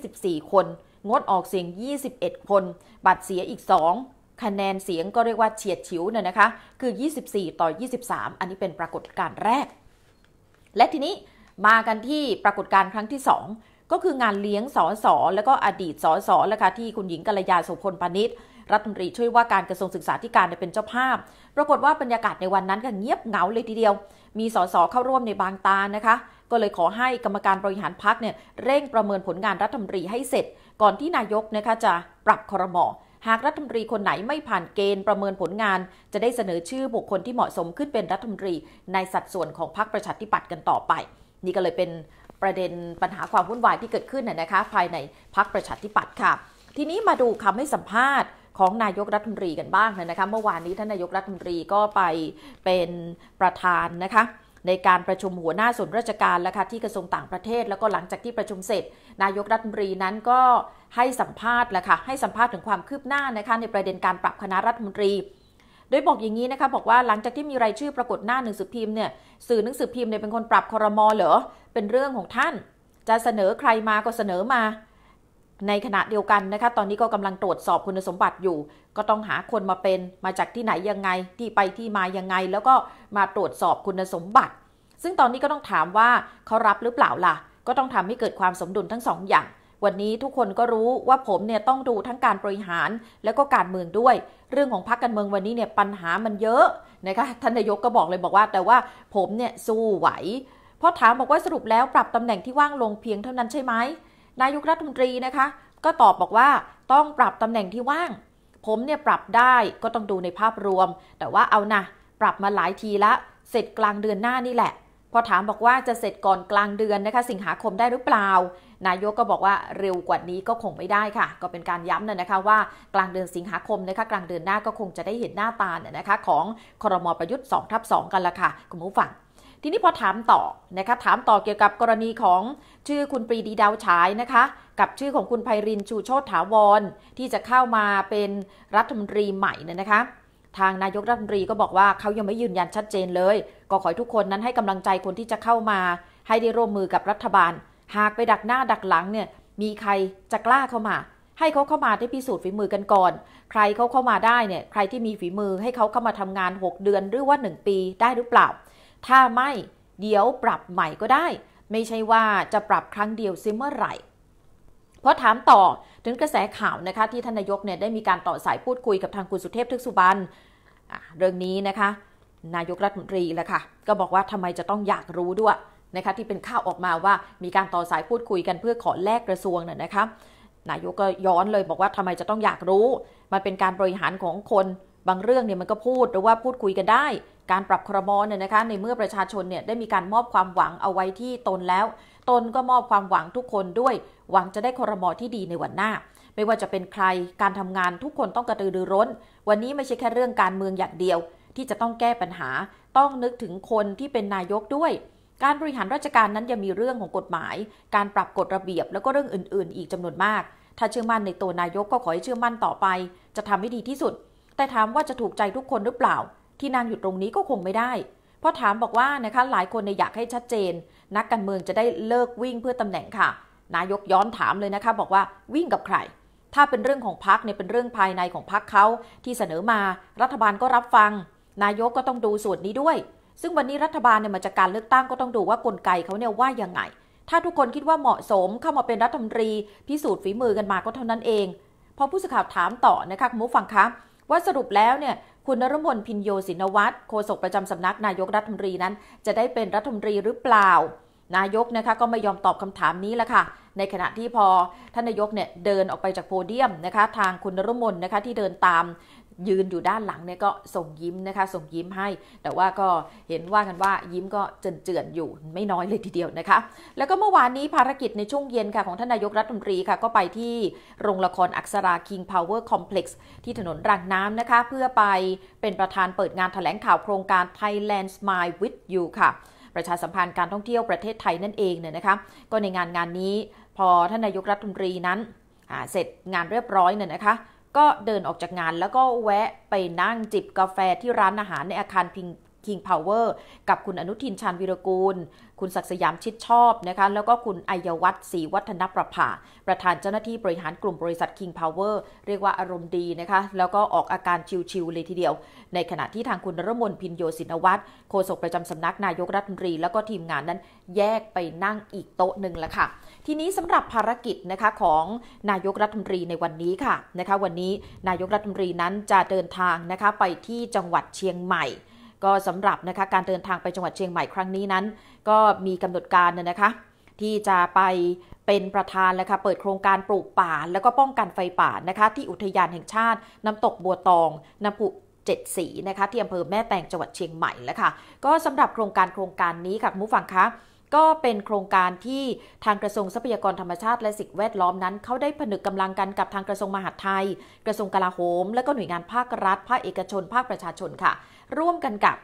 24 คน งดออกเสียง 21 คน บัตรเสียอีก 2 คะแนนเสียงก็เรียกว่าเฉียดฉิวเนี่ยนะ คะ คือ 24 ต่อ 23 อันนี้เป็นปรากฏการณ์แรก และทีนี้มากันที่ปรากฏการณ์ครั้งที่2ก็คืองานเลี้ยงสอสอแล้วก็อดีตสอสอแล้วค่ะ ที่คุณหญิงกัลยาสุพลปนิชรัฐมนตรีช่วยว่าการกระทรวงศึกษาธิการเป็นเจ้าภาพ ปรากฏว่าบรรยากาศในวันนั้นก็เงียบเหงาเลยทีเดียว มีสสเข้าร่วมในบางตานะคะ ก็เลยขอให้กรรมการบริหารพักเนี่ยเร่งประเมินผลงานรัฐมนตรีให้เสร็จ ก่อนที่นายกนะคะจะปรับครมอหากรัฐมนตรีคนไหนไม่ผ่านเกณฑ์ประเมินผลงาน จะได้เสนอชื่อบุคคลที่เหมาะสมขึ้นเป็นรัฐมนตรีในสัดส่วนของพรรคประชาธิปัตย์กันต่อไป นี่ก็เลยเป็นประเด็นปัญหาความวุ่นวายที่เกิดขึ้นนะคะ ภายในพรรคประชาธิปัตย์ค่ะ ทีนี้มาดูคำให้สัมภาษณ์ของนายกรัฐมนตรีกันบ้างนะคะเมื่อวานนี้ท่านนายกรัฐมนตรีก็ไปเป็นประธานนะคะในการประชุมหัวหน้าส่วนราชการและค่ะที่กระทรวงต่างประเทศ แล้วก็หลังจากที่ประชุมเสร็จ นายกรัฐมนตรีนั้นก็ให้สัมภาษณ์แหละค่ะให้สัมภาษณ์ถึงความคืบหน้านะคะในประเด็นการปรับคณะรัฐมนตรี โดยบอกอย่างนี้นะคะบอกว่าหลังจากที่มีรายชื่อปรากฏหน้าหนังสือพิมพ์เนี่ยสื่อหนังสือพิมพ์เนี่ยเป็นคนปรับคอรมอเหรอเป็นเรื่องของท่าน จะเสนอใครมาก็เสนอมาในขณะเดียวกันนะคะ ตอนนี้ก็กำลังตรวจสอบคุณสมบัติอยู่ ก็ต้องหาคนมาเป็นมาจากที่ไหนยังไง ที่ไปที่มายังไง แล้วก็มาตรวจสอบคุณสมบัติ ซึ่งตอนนี้ก็ต้องถามว่าเขารับหรือเปล่าล่ะ ก็ต้องทำให้เกิดความสมดุลทั้งสองอย่าง วันนี้ทุกคนก็รู้ว่าผมเนี่ยต้องดูทั้งการบริหาร แล้วก็การเมืองด้วย เรื่องของพรรคการเมืองวันนี้เนี่ยปัญหามันเยอะนะคะท่านนายกก็บอกเลยบอกว่า แต่ว่าผมเนี่ยสู้ไหวพอถามบอกว่าสรุปแล้วปรับตำแหน่งที่ว่างลงเพียงเท่านั้นใช่ไหมนายกรัฐมนตรีนะคะก็ตอบบอกว่าต้องปรับตำแหน่งที่ว่าง ผมเนี่ยปรับได้ก็ต้องดูในภาพรวม แต่ว่าเอานะปรับมาหลายทีละเสร็จกลางเดือนหน้านี่แหละ พอถามบอกว่าจะเสร็จก่อนกลางเดือนนะคะ สิงหาคมได้หรือเปล่านายกก็บอกว่าเร็วกว่านี้ก็คงไม่ได้ค่ะ ก็เป็นการย้ำนยนะคะ ว่ากลางเดือนสิงหาคมนะคะ กลางเดือนหน้าก็คงจะได้เห็นหน้าตาเนี่ยนะคะของครมประยุทธ์2ทับ2กันละค่ะคุณผู้ฟังทีนี้พอถามต่อนะคะถามต่อเกี่ยวกับกรณีของ ชื่อคุณปรีดีดาวฉายนะคะกับชื่อของคุณไพรินชูโชตถาวรที่จะเข้ามาเป็นรัฐมนตรีใหม่เนี่ยนะคะทางนายกรัฐมนตรีก็บอกว่าเขายังไม่ยืนยันชัดเจนเลย ก็ขอให้ทุกคนนั้นให้กำลังใจคนที่จะเข้ามา ให้ได้ร่วมมือกับรัฐบาล หากไปดักหน้าดักหลังเนี่ยมีใครจะกล้าเข้ามา ให้เขาเข้ามาได้พิสูจน์ฝีมือกันก่อน ใครเขาเข้ามาได้เนี่ยใครที่มีฝีมือให้เขาเข้ามาทำงาน 6 เดือนหรือว่า 1 ปี ได้หรือเปล่าถ้าไม่เดี๋ยวปรับใหม่ก็ได้ ไม่ใช่ว่าจะปรับครั้งเดียวซิเมื่อไหร่พอถามต่อถึงกระแสข่าวนะคะ ที่ทนายกเนี่ย ได้มีการต่อสายพูดคุยกับทางคุณสุเทพทึกสุบันเรื่องนี้นะคะ นายกรัฐมนตรีแหละค่ะก็บอกว่าทำไมจะต้องอยากรู้ด้วย นะคะ ที่เป็นข่าวออกมาว่ามีการต่อสายพูดคุยกันเพื่อขอแลกกระทรวงน่ยนะคะนายกก็ย้อนเลยบอกว่าทำไมจะต้องอยากรู้มันเป็นการบริหารของคนบางเรื่องเนี่ยมันก็พูดหรือว่าพูดคุยกันได้การปรับครมเนี่ยนะคะในเมื่อประชาชนเนี่ยได้มีการมอบความหวังเอาไว้ที่ตนแล้ว ตนก็มอบความหวังทุกคนด้วย หวังจะได้ครมที่ดีในวันหน้า ไม่ว่าจะเป็นใคร การทำงานทุกคนต้องกระตือรือร้น วันนี้ไม่ใช่แค่เรื่องการเมืองอย่างเดียว ที่จะต้องแก้ปัญหา ต้องนึกถึงคนที่เป็นนายกด้วย การบริหารราชการนั้นยังมีเรื่องของกฎหมาย การปรับกฎระเบียบแล้วก็เรื่องอื่นๆ อีกจำนวนมาก ถ้าเชื่อมั่นในตัวนายกก็ขอให้เชื่อมั่นต่อไป จะทำให้ดีที่สุด แต่ถามว่าจะถูกใจทุกคนหรือเปล่าที่นั่งอยู่ตรงนี้ก็คงไม่ได้ เพราะถามบอกว่านะคะหลายคนอยากให้ชัดเจน นักการเมืองจะได้เลิกวิ่งเพื่อตำแหน่งค่ะ นายกย้อนถามเลยนะคะ บอกว่าวิ่งกับใคร ถ้าเป็นเรื่องของพักเนี่ยเป็นเรื่องภายในของพักเขาที่เสนอมารัฐบาลก็รับฟัง นายกก็ต้องดูส่วนนี้ด้วย ซึ่งวันนี้รัฐบาลเนี่ยมาจากการเลือกตั้งก็ต้องดูว่ากลไกเขาเนี่ยว่ายังไง ถ้าทุกคนคิดว่าเหมาะสมเข้ามาเป็นรัฐมนตรี พิสูจน์ฝีมือกันมาก็เท่านั้นเองพอผู้สื่อข่าวถามต่อนะคะคุณผู้ฟังคะว่าสรุปแล้วเนี่ยคุณนรมนพินโยศินวัตรโฆษกประจำสำนักนายกรัฐมนตรีนั้น จะได้เป็นรัฐมนตรีหรือเปล่านายกนะคะก็ไม่ยอมตอบคำถามนี้แล้วค่ะ ในขณะที่พอท่านนายกเนี่ยเดินออกไปจากโพเดียมนะคะทางคุณนรุมนนะคะที่เดินตามยืนอยู่ด้านหลังเนี่ยก็ส่งยิ้มนะคะ ส่งยิ้มให้ แต่ว่าก็เห็นว่ากันว่ายิ้มก็เจือนอยู่ไม่น้อยเลยทีเดียวนะคะ แล้วก็เมื่อวานนี้ภารกิจในช่วงเย็นค่ะของท่านนายกรัฐมนตรีค่ะก็ไปที่โรงละครอักษราคิงพาวเวอร์คอมเพล็กซ์ที่ถนนรังน้ำนะคะ เพื่อไปเป็นประธานเปิดงานถแถลงข่าวโครงการ Thailand Smile with You ค่ะประชาสัมพันธ์การท่องเที่ยวประเทศไทยนั่นเองเนี่ยนะคะ ก็ในงานงานนี้พอท่านนายกรัฐมนตรีนั้น เสร็จงานเรียบร้อยเนี่ยนะคะ ก็เดินออกจากงานแล้วก็แวะไปนั่งจิบกาแฟที่ร้านอาหารในอาคารพิงคิงพาวเวอร์กับคุณอนุทินชาญวิรกูลคุณศักสยามชิดชอบนะคะแล้วก็คุณอัยวัฒน์ศรีวัฒนประภา ประธานเจ้าหน้าที่บริหารกลุ่มบริษัท King Power เรียกว่าอารมณ์ดีนะคะแล้วก็ออกอาการชิวๆเลยทีเดียว ในขณะที่ทางคุณรมนพินโยสินวัตรโฆษกประจำสำนักนายกรัฐมนตรี แล้วก็ทีมงานนั้นแยกไปนั่งอีกโต๊ะหนึ่งละค่ะ ทีนี้สำหรับภารกิจนะคะของนายกรัฐมนตรีในวันนี้ค่ะนะคะวันนี้นายกรัฐมนตรีนั้นจะเดินทางนะคะไปที่จังหวัดเชียงใหม่ก็สำหรับนะคะการเดินทางไปจังหวัดเชียงใหม่ครั้งนี้นั้น ก็มีกำหนดการนะคะ ที่จะไปเป็นประธานและคะเปิดโครงการปลูกป่าแล้วก็ป้องกันไฟป่านะคะ ที่อุทยานแห่งชาติ น้ำตกบัวตองน้ำผุเจ็ดสีนะคะที่อำเภอแม่แตงจังหวัดเชียงใหม่แล้วค่ะก็สำหรับโครงการโครงการนี้ค่ะคุณผู้ฟังคะ ก็เป็นโครงการที่ทางกระทรวงทรัพยากรธรรมชาติและสิ่งแวดล้อมนั้นเขาได้ผนึกกำลังกันกับทางกระทรวงมหาดไทย กระทรวงกลาโหมและก็หน่วยงานภาครัฐภาคเอกชนภาคประชาชนค่ะร่วมกันกับ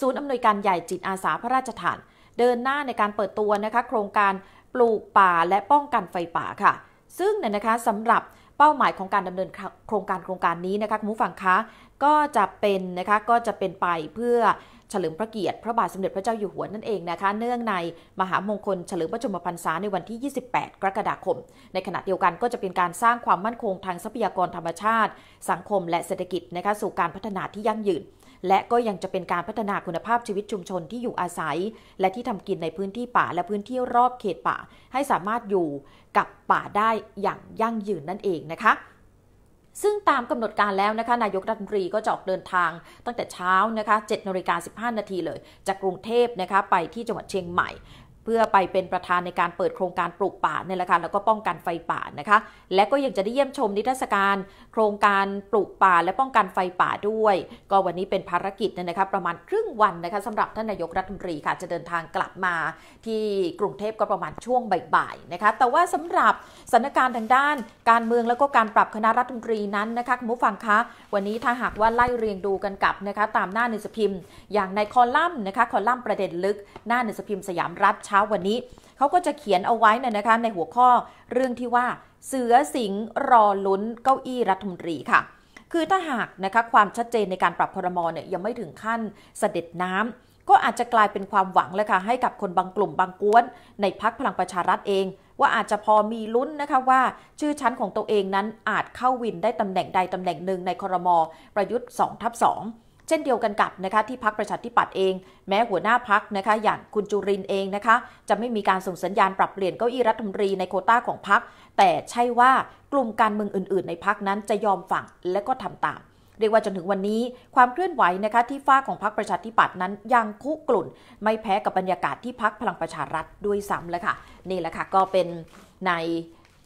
ศูนย์อำนวยการใหญ่จิตอาสาพระราชฐาน เดินหน้าในการเปิดตัวนะคะโครงการปลูกป่าและป้องกันไฟป่าค่ะ ซึ่งเนี่ยนะคะสำหรับเป้าหมายของการดำเนินโครงการโครงการนี้นะคะคุณผู้ฟังคะก็จะเป็นนะคะก็จะเป็นไปเพื่อเฉลิมพระเกียรติพระบาทสมเด็จพระเจ้าอยู่หัวนั่นเองนะคะเนื่องใน มหามงคลเฉลิมพระชนมพรรษาในวันที่ 28 กรกฎาคม ในขณะเดียวกันก็จะเป็นการสร้างความมั่นคงทางทรัพยากรธรรมชาติ สังคม และเศรษฐกิจนะคะสู่การพัฒนาที่ยั่งยืนและก็ยังจะเป็นการพัฒนาคุณภาพชีวิตชุมชนที่อยู่อาศัย และที่ทำกินในพื้นที่ป่าและพื้นที่รอบเขตป่าให้สามารถอยู่กับป่าได้อย่างยั่งยืนนั่นเองนะคะ ซึ่งตามกำหนดการแล้วนะคะนายกรัฐมนตรีก็จะออกเดินทาง ตั้งแต่เช้านะคะ7นาฬิกา15นาทีเลยจากกรุงเทพนะคะไปที่จังหวัดเชียงใหม่เพื่อไปเป็นประธานในการเปิดโครงการปลูกป่าเนี่ยแหละค่ะแล้วก็ป้องกันไฟป่านะคะและก็ยังจะได้เยี่ยมชมนิทรรศการ โครงการปลูกป่าและป้องกันไฟป่าด้วย ก็วันนี้เป็นภารกิจนะคะประมาณครึ่งวันนะคะสำหรับท่านนายกรัฐมนตรีค่ะจะเดินทางกลับมา ที่กรุงเทพก็ประมาณช่วงบ่ายๆนะคะแต่ว่าสำหรับสถานการณ์ทางด้านการเมืองแล้วก็การปรับคณะรัฐมนตรีนั้นนะคะคุณผู้ฟังคะ วันนี้ถ้าหากว่าไล่เรียงดูกันกับนะคะตามหน้าหนังสือพิมพ์ อย่างในคอลัมน์นะคะคอลัมน์ประเด็นลึก หน้าหนังสือพิมพ์สยามรัฐชาชวันนี้เขาก็จะเขียนเอาไว้นนะคะในหัวข้อเรื่องที่ว่าเสือสิง รอลุ้น เก้าอี้รัฐมนตรีค่ะ คือถ้าหากนะคะความชัดเจนในการปรับพรมเนี่ยยังไม่ถึงขั้นเสด็จน้ำ ก็อาจจะกลายเป็นความหวังเลยค่ะให้กับคนบางกลุ่มบางกวน ในพักพลังประชารัฐเอง ว่าอาจจะพอมีลุ้นนะคะว่าชื่อชั้นของตัวเองนั้นอาจเข้าวินได้ตำแหน่งใดตำแหน่งหนึ่งในคอรมอประยุทธ์2ทับ2เช่นเดียวกันกับนะคะที่พักประชาธิปัตย์เอง แม้หัวหน้าพักนะคะ อย่างคุณจุรินเองนะคะ จะไม่มีการส่งสัญญาณปรับเปลี่ยนเก้าอี้รัฐมนตรีในโคต้าของพัก แต่ใช่ว่ากลุ่มการเมืองอื่นๆในพักนั้นจะยอมฝังและก็ทำตาม เรียกว่าจนถึงวันนี้ความเคลื่อนไหวนะคะที่ฝ้าของพรรคประชาธิปัตย์นั้น ยังคุกลุ่น ไม่แพ้กับบรรยากาศที่พักพลังประชารัฐด้วยซ้ำเลยค่ะนี่แหละค่ะก็เป็นใน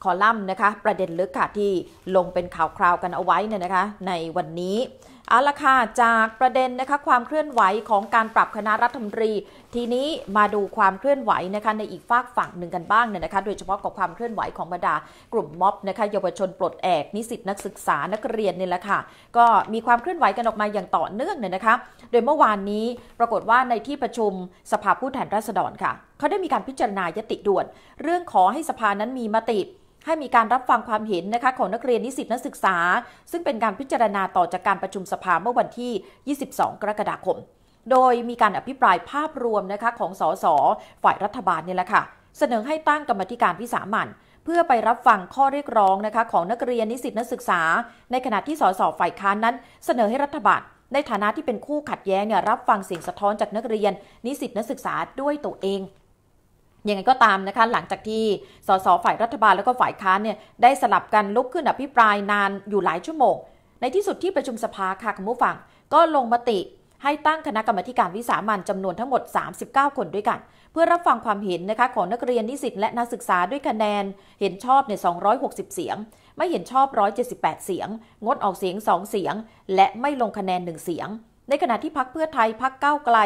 คอลัมน์นะคะ ประเด็นลึกค่ะที่ลงเป็นข่าวคราวกันเอาไว้เนี่ยนะคะ ในวันนี้เอาละค่ะจากประเด็น นะคะความเคลื่อนไหวของการปรับคณะรัฐมนตรี ทีนี้มาดูความเคลื่อนไหวนะคะ ในอีกฝากฝั่งหนึ่งกันบ้างเนี่ยนะคะโดยเฉพาะกับความเคลื่อนไหวของบรรดา กลุ่มม็อบนะคะเยาวชนปลดแอกนิสิตนักศึกษานักเรียนนี่แหละค่ะก็มีความเคลื่อนไหวกันออกมาอย่างต่อเนื่องเนี่ยนะคะ โดยเมื่อวานนี้ปรากฏว่าในที่ประชุมสภาผู้แทนราษฎรค่ะเขาได้มีการพิจารณายติด่วนเรื่องขอให้สภานั้นมีมติให้มีการรับฟังความเห็นนะคะของนักเรียนนิสิตนักศึกษา ซึ่งเป็นการพิจารณาต่อจากการประชุมสภาเมื่อวันที่ 22 กรกฎาคม โดยมีการอภิปรายภาพรวมนะคะของสสฝ่ายรัฐบาลนี่แหละค่ะเสนอให้ตั้งกรรมธิการวิสามันเพื่อไปรับฟังข้อเรียกร้องนะคะของนักเรียนนิสิตนักศึกษา ในขณะที่สสฝ่ายค้านนั้นเสนอให้รัฐบาลในฐานะที่เป็นคู่ขัดแย้งเนี่ยรับฟังเสียงสะท้อนจากนักเรียนนิสิตนักศึกษาด้วยตัวเองยังไงก็ตามนะคะ หลังจากที่ สสฝ่ายรัฐบาลแล้วก็ฝ่ายค้านเนี่ยได้สลับกันลุกขึ้นอภิปรายนานอยู่หลายชั่วโมง ในที่สุดที่ประชุมสภาค่ะคุณผู้ฟัง ก็ลงมติให้ตั้งคณะกรรมการวิสามันจำนวนทั้งหมด 39 คนด้วยกัน เพื่อรับฟังความเห็นนะคะของนักเรียนนิสิตและนักศึกษาด้วยคะแนนเห็นชอบใน 260 เสียง ไม่เห็นชอบ 178 เสียง งดออกเสียง 2 เสียง และไม่ลงคะแนน1เสียง ในขณะที่พักเพื่อไทยพักเก้าไกล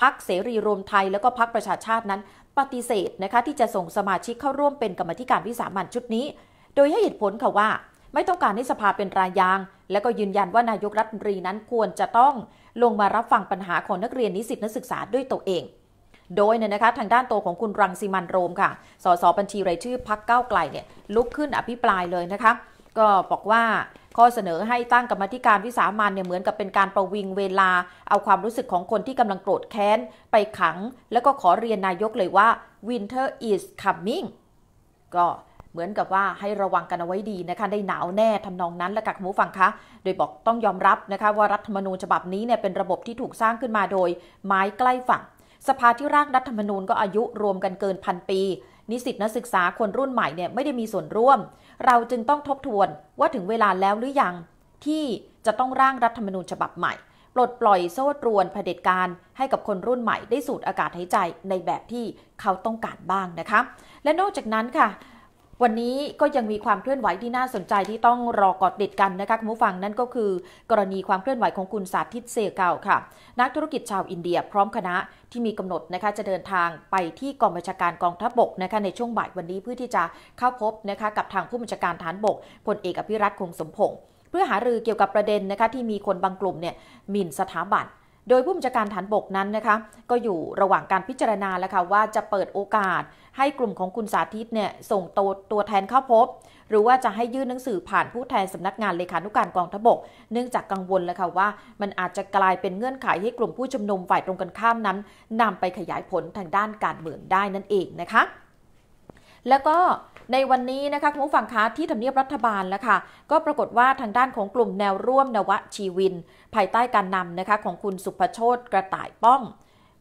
พักเสรีรวมไทยแล้วก็พักประชาชาตินั้นปฏิเสธนะคะที่จะส่งสมาชิกเข้าร่วมเป็นกรรมธิการวิสามันชุดนี้ โดยให้เหตุผลค่ะว่า ไม่ต้องการให้สภาเป็นรายยาง และก็ยืนยันว่านายกรัฐมนตรีนั้นควรจะต้องลงมารับฟังปัญหาของนักเรียนนิสิตนักศึกษาด้วยตัวเอง โดยเนี่ยนะคะทางด้านโตของคุณรังสีมันโรมค่ะ สส บัญชีรายชื่อพักเก้าไกลเนี่ยลุกขึ้นอภิปรายเลยนะคะก็บอกว่าข้อเสนอให้ตั้งกรรมธิการวิสามันเนี่ย เหมือนกับเป็นการประวิงเวลา เอาความรู้สึกของคนที่กำลังโกรธแค้น ไปขัง แล้วก็ขอเรียนนายกเลยว่า Winter is coming ก็เหมือนกับว่าให้ระวังกันเอาไว้ดีนะคะได้หนาวแน่ทำนองนั้นและกับหมูฟังคะ โดยบอกต้องยอมรับนะคะว่ารัฐธรรมนูญฉบับนี้เนี่ยเป็นระบบที่ถูกสร้างขึ้นมาโดย ไม้ใกล้ฝั่ง สภาที่ร่างรัฐธรรมนูญก็อายุรวมกันเกินพันปีนิสิตนักศึกษาคนรุ่นใหม่เนี่ยไม่ได้มีส่วนร่วม เราจึงต้องทบทวนว่าถึงเวลาแล้วหรือยัง ที่จะต้องร่างรัฐธรรมนูญฉบับใหม่ ปลดปล่อยโซ่ตรวนเผด็จการ ให้กับคนรุ่นใหม่ได้สูดอากาศหายใจในแบบที่เขาต้องการบ้างนะคะและนอกจากนั้นค่ะวันนี้ก็ยังมีความเคลื่อนไหวที่น่าสนใจที่ต้องรอกอดเด็ดกันนะคะคุณผู้ฟังนั่นก็คือกรณีความเคลื่อนไหวของคุณสาธิตเซเกาค่ะ นักธุรกิจชาวอินเดียพร้อมคณะที่มีกำหนดนะคะจะเดินทางไปที่กองบัญชาการกองทัพบกนะคะในช่วงบ่ายวันนี้เพื่อที่จะเข้าพบนะคะกับทางผู้บัญชาการฐานบกพลเอกอภิรัตคงสมพงศ์เพื่อหารือเกี่ยวกับประเด็นนะคะที่มีคนบางกลุ่มเนี่ยหมิ่นสถาบันโดยผู้บัญชาการฐานบกนั้นนะคะก็อยู่ระหว่างการพิจารณาแล้วค่ะว่าจะเปิดโอกาสให้กลุ่มของคุณสาธิตเนี่ยส่งตัวตัวแทนเข้าพบ หรือว่าจะให้ยื่นหนังสือผ่านผู้แทนสำนักงานเลขานุการกองทบกเนื่องจากกังวลแล้วค่ะว่า มันอาจจะกลายเป็นเงื่อนไขให้กลุ่มผู้ชุมนุมฝ่ายตรงกันข้ามนั้น นำไปขยายผลทางด้านการเมืองได้นั่นเองนะคะแล้วก็ในวันนี้นะคะคุณผู้ฟังคะที่ทำเนียบรัฐบาลแล้วค่ะก็ปรากฏว่าทางด้านของกลุ่มแนวร่วมนวชีวิน ภายใต้การนำนะคะของคุณสุพโชตกระต่ายป้อง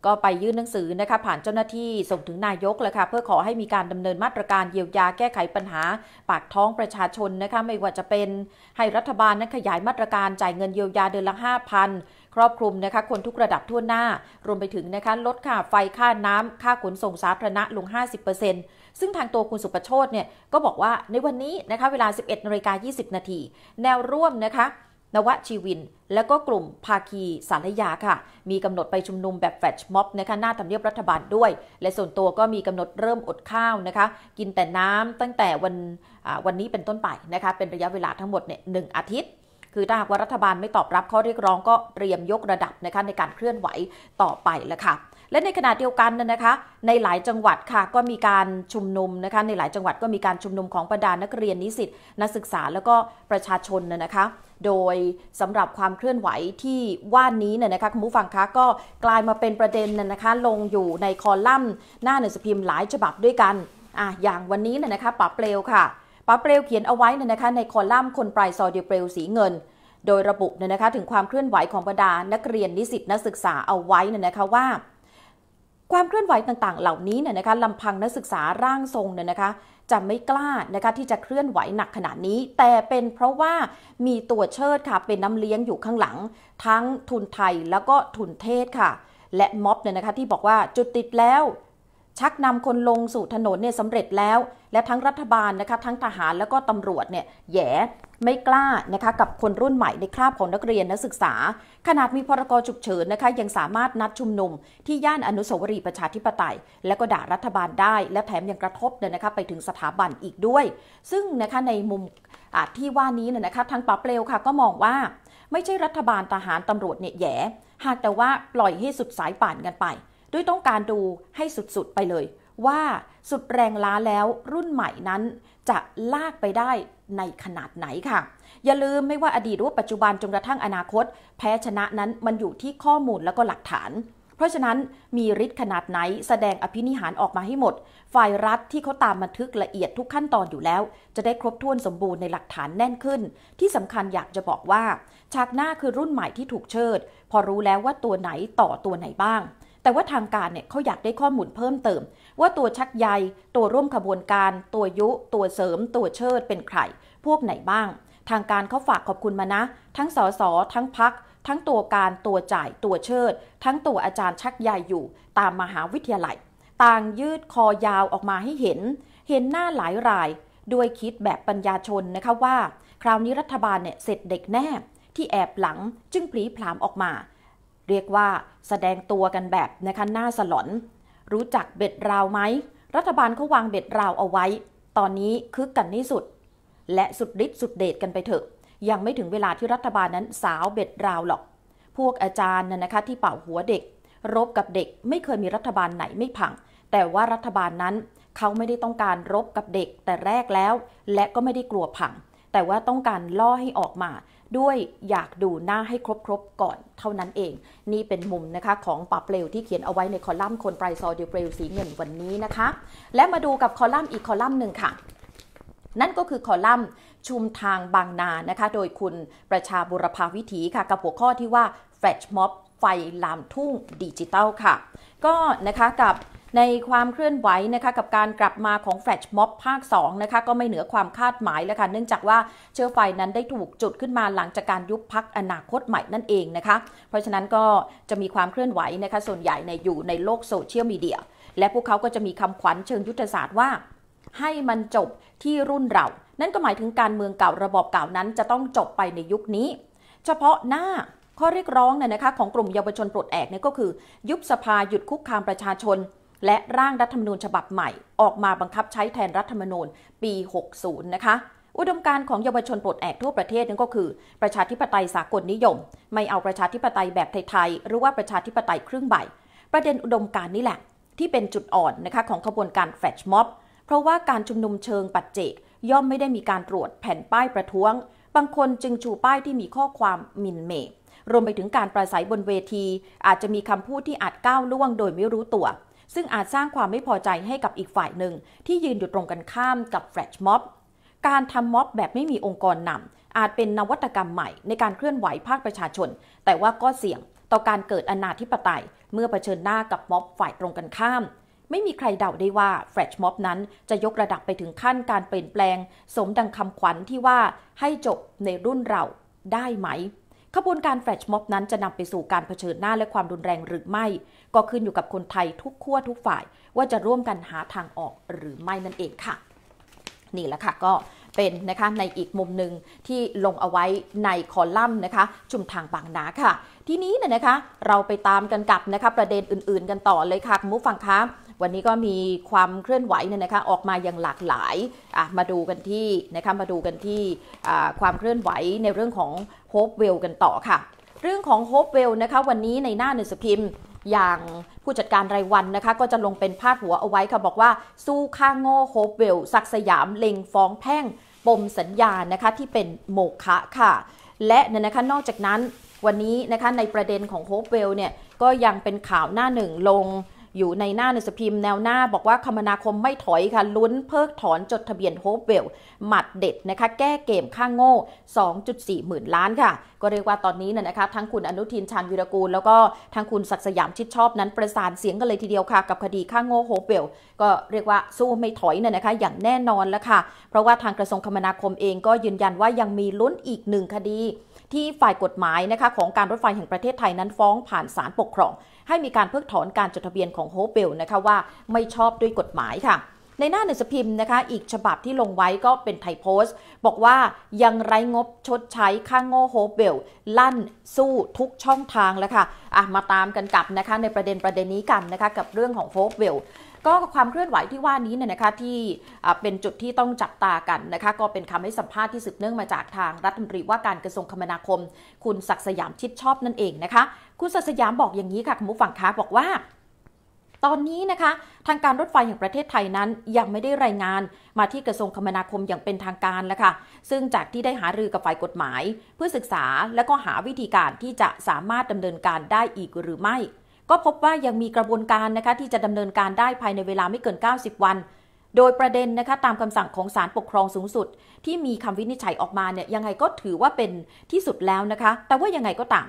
ก็ไปยื่นหนังสือนะคะผ่านเจ้าหน้าที่ส่งถึงนายกเลยค่ะ เพื่อขอให้มีการดำเนินมาตรการเยียวยาแก้ไขปัญหาปากท้องประชาชนนะคะไม่ว่าจะเป็นให้รัฐบาลนั้นขยายมาตรการจ่ายเงินเยียวยาเดือนละ5,000ครอบคลุมนะคะคนทุกระดับทั่วหน้ารวมไปถึงนะคะลดค่าไฟค่าน้ำค่าขนส่งสาธารณะลง 50%ซึ่งทางตัวคุณสุประโชคเนี่ยก็บอกว่าในวันนี้นะคะเวลา 11 นาฬิกา 20 นาทีแนวร่วมนะคะนวชีวิน และก็กลุ่มภาคีสารยาค่ะ มีกำหนดไปชุมนุมแบบแฟชม็อบนะคะหน้าทำเนียบรัฐบาลด้วย และส่วนตัวก็มีกำหนดเริ่มอดข้าวนะคะกินแต่น้ำตั้งแต่วันวันนี้เป็นต้นไปนะคะเป็นระยะเวลาทั้งหมดเนี่ยหอาทิตย์คือถ้าหากว่ารัฐบาลไม่ตอบรับข้อเรียกร้องก็เตรียมยกระดับนะคะในการเคลื่อนไหวต่อไปละค่ะและในขณะเดียวกันนะคะ ในหลายจังหวัดค่ะก็มีการชุมนุมนะคะ ในหลายจังหวัดก็มีการชุมนุมของประดานนักเรียนนิสิตนักศึกษาแล้วก็ประชาชนนะคะ โดยสำหรับความเคลื่อนไหวที่ว่านี้เนี่ยนะคะคุณผู้ฟังคะก็กลายมาเป็นประเด็นนะคะ ลงอยู่ในคอลัมน์หน้าหนังสือพิมพ์ หลายฉบับด้วยกันอ่ะอย่างวันนี้เนี่ยนะคะปับเปลวค่ะป๋าเปลวเขียนเอาไว้นะคะในคอลัมน์คนปลาย ซอเดียเปลวสีเงิน โดยระบุนะคะถึงความเคลื่อนไหวของบรรดานักเรียนนิสิตนักศึกษาเอาไว้นะคะว่า ความเคลื่อนไหวต่างๆเหล่านี้เนี่ยนะคะลำพังนักศึกษาร่างทรงเนี่ยนะคะจะไม่กล้านะคะที่จะเคลื่อนไหวหนักขนาดนี้ แต่เป็นเพราะว่ามีตัวเชิดค่ะ เป็นน้ำเลี้ยงอยู่ข้างหลัง ทั้งทุนไทยแล้วก็ทุนเทศค่ะ และม็อบเนี่ยนะคะ ที่บอกว่าจุดติดแล้วชักนำคนลงสู่ถนนเนี่ยสำเร็จแล้ว และทั้งรัฐบาลนะคะทั้งทหารแล้วก็ตำรวจเนี่ยแย่ไม่กล้านะคะกับคนรุ่นใหม่ในคราบของนักเรียนนักศึกษา ขนาดมีพรกฉุกเฉินนะคะยังสามารถนัดชุมนุม ที่ย่านอนุสาวรีย์ประชาธิปไตย และก็ด่ารัฐบาลได้ และแถมยังกระทบเนี่ยนะคะไปถึงสถาบันอีกด้วย ซึ่งนะคะในมุมที่ว่านี้เนี่ยนะคะทางป๊าเปลวค่ะ ก็มองว่าไม่ใช่รัฐบาลทหารตำรวจเนี่ยแย่หากแต่ว่าปล่อยให้สุดสายป่านกันไปด้วยต้องการดูให้สุด ๆ ไปเลย ว่าสุดแรงล้าแล้วรุ่นใหม่นั้นจะลากไปได้ในขนาดไหนค่ะ อย่าลืมไม่ว่าอดีตหรือปัจจุบันจนกระทั่งอนาคต แพ้ชนะนั้นมันอยู่ที่ข้อมูลแล้วก็หลักฐาน เพราะฉะนั้นมีฤทธิ์ขนาดไหนแสดงอภินิหารออกมาให้หมด ฝ่ายรัฐที่เขาตามบันทึกละเอียดทุกขั้นตอนอยู่แล้ว จะได้ครบถ้วนสมบูรณ์ในหลักฐานแน่นขึ้น ที่สำคัญอยากจะบอกว่าฉากหน้าคือรุ่นใหม่ที่ถูกเชิด พอรู้แล้วว่าตัวไหนต่อตัวไหนบ้างแต่ว่าทางการเนี่ยเขาอยากได้ข้อมูลเพิ่มเติม ว่าตัวชักใยตัวร่วมขบวนการตัวยุ ตัวเสริม ตัวเชิดเป็นใคร พวกไหนบ้าง ทางการเขาฝากขอบคุณมานะทั้งสสทั้งพัก ทั้งตัวการตัวจ่าย ตัวเชิดทั้งตัวอาจารย์ชักใยอยู่ตามมหาวิทยาลัย ต่างยืดคอยาวออกมาให้เห็น เห็นหน้าหลายราย ด้วยคิดแบบปัญญาชนนะคะว่า คราวนี้รัฐบาลเนี่ยเสร็จเด็กแน่ ที่แอบหลังจึงผลีผลามออกมาเรียกว่าแสดงตัวกันแบบ นะคะหน้าสลอน รู้จักเบ็ดราวไหมรัฐบาลเขาวางเบ็ดราวเอาไว้ ตอนนี้คึกกันที่สุด และสุดฤทธิ์สุดเดชกันไปเถอะยังไม่ถึงเวลาที่รัฐบาลนั้นสาวเบ็ดราวหรอก พวกอาจารย์น่ะนะคะที่เป่าหัวเด็ก รบกับเด็กไม่เคยมีรัฐบาลไหนไม่พัง แต่ว่ารัฐบาลนั้นเขาไม่ได้ต้องการรบกับเด็กแต่แรกแล้ว และก็ไม่ได้กลัวพัง แต่ว่าต้องการล่อให้ออกมาด้วยอยากดูหน้าให้ครบครบก่อนเท่านั้นเอง นี่เป็นมุมนะคะ ของปาเปลวที่เขียนเอาไว้ในคอลัมน์คนปลายซอเดียเปลวสีเงินวันนี้นะคะ และมาดูกับคอลัมน์อีกคอลัมน์หนึ่งค่ะ นั่นก็คือคอลัมน์ชุมทางบางนานะคะ โดยคุณประชาบุรพาวิถีค่ะ กับหัวข้อที่ว่าแฟลชม็อบไฟลามทุ่งดิจิตอลค่ะ ก็นะคะกับในความเคลื่อนไหวนะคะกับการกลับมาของแฟลชม็อบภาค2นะคะก็ไม่เหนือความคาดหมายแล้วค่ะเนื่องจากว่าเชื้อไฟนั้นได้ถูกจุดขึ้นมาหลังจากการยุบพักอนาคตใหม่นั่นเองนะคะเพราะฉะนั้นก็จะมีความเคลื่อนไหวนะคะส่วนใหญ่ในอยู่ในโลกโซเชียลมีเดียและพวกเขาก็จะมีคำขวัญเชิงยุทธศาสตร์ว่าให้มันจบที่รุ่นเรา นั่นก็หมายถึงการเมืองเก่าระบอบเก่านั้น จะต้องจบไปในยุคนี้ เฉพาะหน้า ข้อเรียกร้องเนี่ยนะคะของกลุ่มเยาวชนปลดแอกเนี่ยก็คือยุบสภาหยุดคุกคามประชาชนและร่างรัฐธรรมนูญฉบับใหม่ออกมาบังคับใช้แทนรัฐธรรมนูญปี 60นะคะ อุดมการของเยาวชนปลดแอกทั่วประเทศนั่นก็คือ ประชาธิปไตยสากลนิยม ไม่เอาประชาธิปไตยแบบไทยๆ หรือว่าประชาธิปไตยครึ่งใบ ประเด็นอุดมการนี่แหละ ที่เป็นจุดอ่อนนะคะของขบวนการแฟชม็อบเพราะว่าการชุมนุมเชิงปัจเจก ย่อมไม่ได้มีการตรวจแผ่นป้ายประท้วง บางคนจึงชูป้ายที่มีข้อความมินเมรวมไปถึงการปราศัยบนเวทีอาจจะมีคำพูดที่อาจก้าวล่วงโดยไม่รู้ตัวซึ่งอาจสร้างความไม่พอใจให้กับอีกฝ่ายหนึ่ง ที่ยืนอยู่ตรงกันข้ามกับแฟลชม็อบ การทำม็อบแบบไม่มีองค์กรนำอาจเป็นนวัตกรรมใหม่ในการเคลื่อนไหวภาคประชาชน แต่ว่าก็เสี่ยง ต่อการเกิดอนาธิปไตย เมื่อเผชิญหน้ากับม็อบฝ่ายตรงกันข้าม ไม่มีใครเดาได้ว่าแฟลชม็อบนั้นจะยกระดับไปถึงขั้นการเปลี่ยนแปลง สมดังคำขวัญที่ว่าให้จบในรุ่นเรา ได้ไหม ขบวนการแฟลชม็อบนั้นจะนำไปสู่การเผชิญหน้าและความรุนแรงหรือไม่ก็ขึ้นอยู่กับคนไทยทุกขั้วทุกฝ่าย ว่าจะร่วมกันหาทางออกหรือไม่นั่นเองค่ะ นี่แหละค่ะก็เป็นนะคะในอีกมุมหนึ่งที่ลงเอาไว้ในคอลัมน์นะคะชุมทางบางนาค่ะ ทีนี้เนี่ยนะคะเราไปตามกันกับนะคะประเด็นอื่น ๆกันต่อเลยค่ะคุณผู้ฟังคะวันนี้ก็มีความเคลื่อนไหวเนี่ยนะคะออกมาอย่างหลากหลายมาดูกันที่นะคะมาดูกันที่ความเคลื่อนไหวในเรื่องของโฮปเวลกันต่อค่ะ เรื่องของโฮปเวลนะคะวันนี้ในหน้าหนังสือพิมพ์อย่างผู้จัดการรายวันนะคะก็จะลงเป็นพาดหัวเอาไว้ค่ะ บอกว่าสู้ข้างโง่โฮเวลสักสยาม เล็งฟ้องแพ่งปมสัญญานะคะที่เป็นโมฆะค่ะ และนะคะนอกจากนั้นวันนี้นะคะในประเด็นของโฮเวลเนี่ยก็ยังเป็นข่าวหน้าหนึ่งลงอยู่ในหน้าหนังสือพิมพ์แนวหน้า บอกว่าคมนาคมไม่ถอยค่ะลุ้นเพิกถอนจดทะเบียนโฮปเวลหมัดเด็ดนะคะแก้เกมค่างโง่ 2.4 หมื่นล้านค่ะ ก็เรียกว่าตอนนี้เนี่ยนะคะทั้งคุณอนุทินชาญวิรกูล แล้วก็ทั้งคุณศักสยามชิดชอบนั้นประสานเสียงกันเลยทีเดียวค่ะกับคดีค่างโง่โฮปเวลก็เรียกว่าสู้ไม่ถอยเนี่ยนะคะอย่างแน่นอนแล้วค่ะเพราะว่าทางกระทรวงคมนาคมเองก็ยืนยันว่ายังมีลุ้นอีกหนึ่งคดี ที่ฝ่ายกฎหมายนะคะของการรถไฟแห่งประเทศไทยนั้นฟ้องผ่านศาลปกครองให้มีการเพิกถอนการจดทะเบียนของโฮเบลนะคะว่าไม่ชอบด้วยกฎหมายค่ะ ในหน้าหนังสือพิมพ์นะคะอีกฉบับที่ลงไว้ก็เป็นไทยโพสต์ บอกว่ายังไร้งบชดใช้ค่างโง่โฮเบลลั่นสู้ทุกช่องทางแล้วค่ะอ่ะมาตามกันกลับนะคะในประเด็นประเด็นนี้กันนะคะกับเรื่องของโฮเบลก็ความเคลื่อนไหวที่ว่านี้เนี่ยนะคะที่เป็นจุดที่ต้องจับตากันนะคะก็เป็นคำให้สัมภาษณ์ที่สืบเนื่องมาจากทางรัฐมนตรี ว่าการกระทรวงคมนาคม คุณศักสยามชิดชอบนั่นเองนะคะ คุณศักสยามบอกอย่างนี้ค่ะคุณผู้ฟังคะบอกว่า ตอนนี้นะคะทางการรถไฟแห่งประเทศไทยนั้น ยังไม่ได้รายงานมาที่กระทรวงคมนาคมอย่างเป็นทางการแล้วค่ะซึ่งจากที่ได้หารือกับฝ่ายกฎหมาย เพื่อศึกษาและก็หาวิธีการที่จะสามารถดำเนินการได้อีกหรือไม่ก็พบว่ายังมีกระบวนการนะคะที่จะดำเนินการได้ภายในเวลาไม่เกิน 90 วัน โดยประเด็นนะคะตามคำสั่งของศาลปกครองสูงสุด ที่มีคำวินิจฉัยออกมาเนี่ยยังไงก็ถือว่าเป็นที่สุดแล้วนะคะ แต่ว่ายังไงก็ต่าง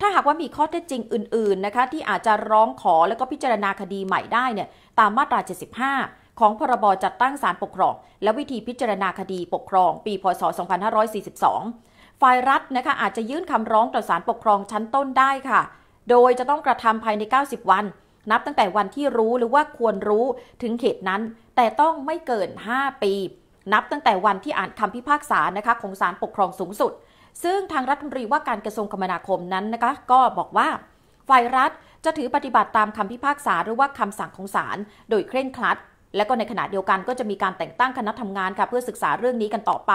ถ้าหากว่ามีข้อเท็จจริงอื่นๆนะคะที่อาจจะร้องขอแล้วก็พิจารณาคดีใหม่ได้เนี่ยตามมาตรา 75 ของพรบจัดตั้งศาลปกครองและวิธีพิจารณาคดีปกครอง ปี พศ 2542 ฝ่ายรัฐนะคะอาจจะยื่นคำร้องต่อศาลปกครองชั้นต้นได้ค่ะโดยจะต้องกระทำภายใน 90 วัน นับตั้งแต่วันที่รู้หรือว่าควรรู้ถึงเหตุนั้น แต่ต้องไม่เกิน 5 ปี นับตั้งแต่วันที่อ่านคำพิพากษานะคะของศาลปกครองสูงสุด ซึ่งทางรัฐมนตรีว่าการกระทรวงคมนาคมนั้นนะคะก็บอกว่าฝ่ายรัฐจะถือปฏิบัติตามคำพิพากษา หรือว่าคำสั่งของศาลโดยเคร่งครัด และก็ในขณะเดียวกันก็จะมีการแต่งตั้งคณะทำงานค่ะเพื่อศึกษาเรื่องนี้กันต่อไป